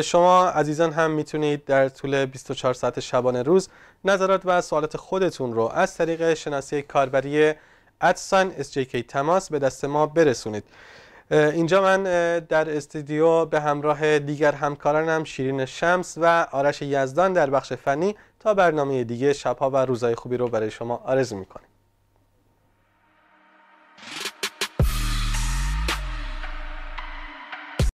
شما عزیزان هم میتونید در طول 24 ساعت شبانه روز نظرات و سوالات خودتون رو از طریق شناسی کاربری ادسان SJK تماس به دست ما برسونید اینجا من در استودیو به همراه دیگر همکارانم شیرین شمس و آرش یزدان در بخش فنی تا برنامه دیگه شبها و روزهای خوبی رو برای شما آرزو میکنیم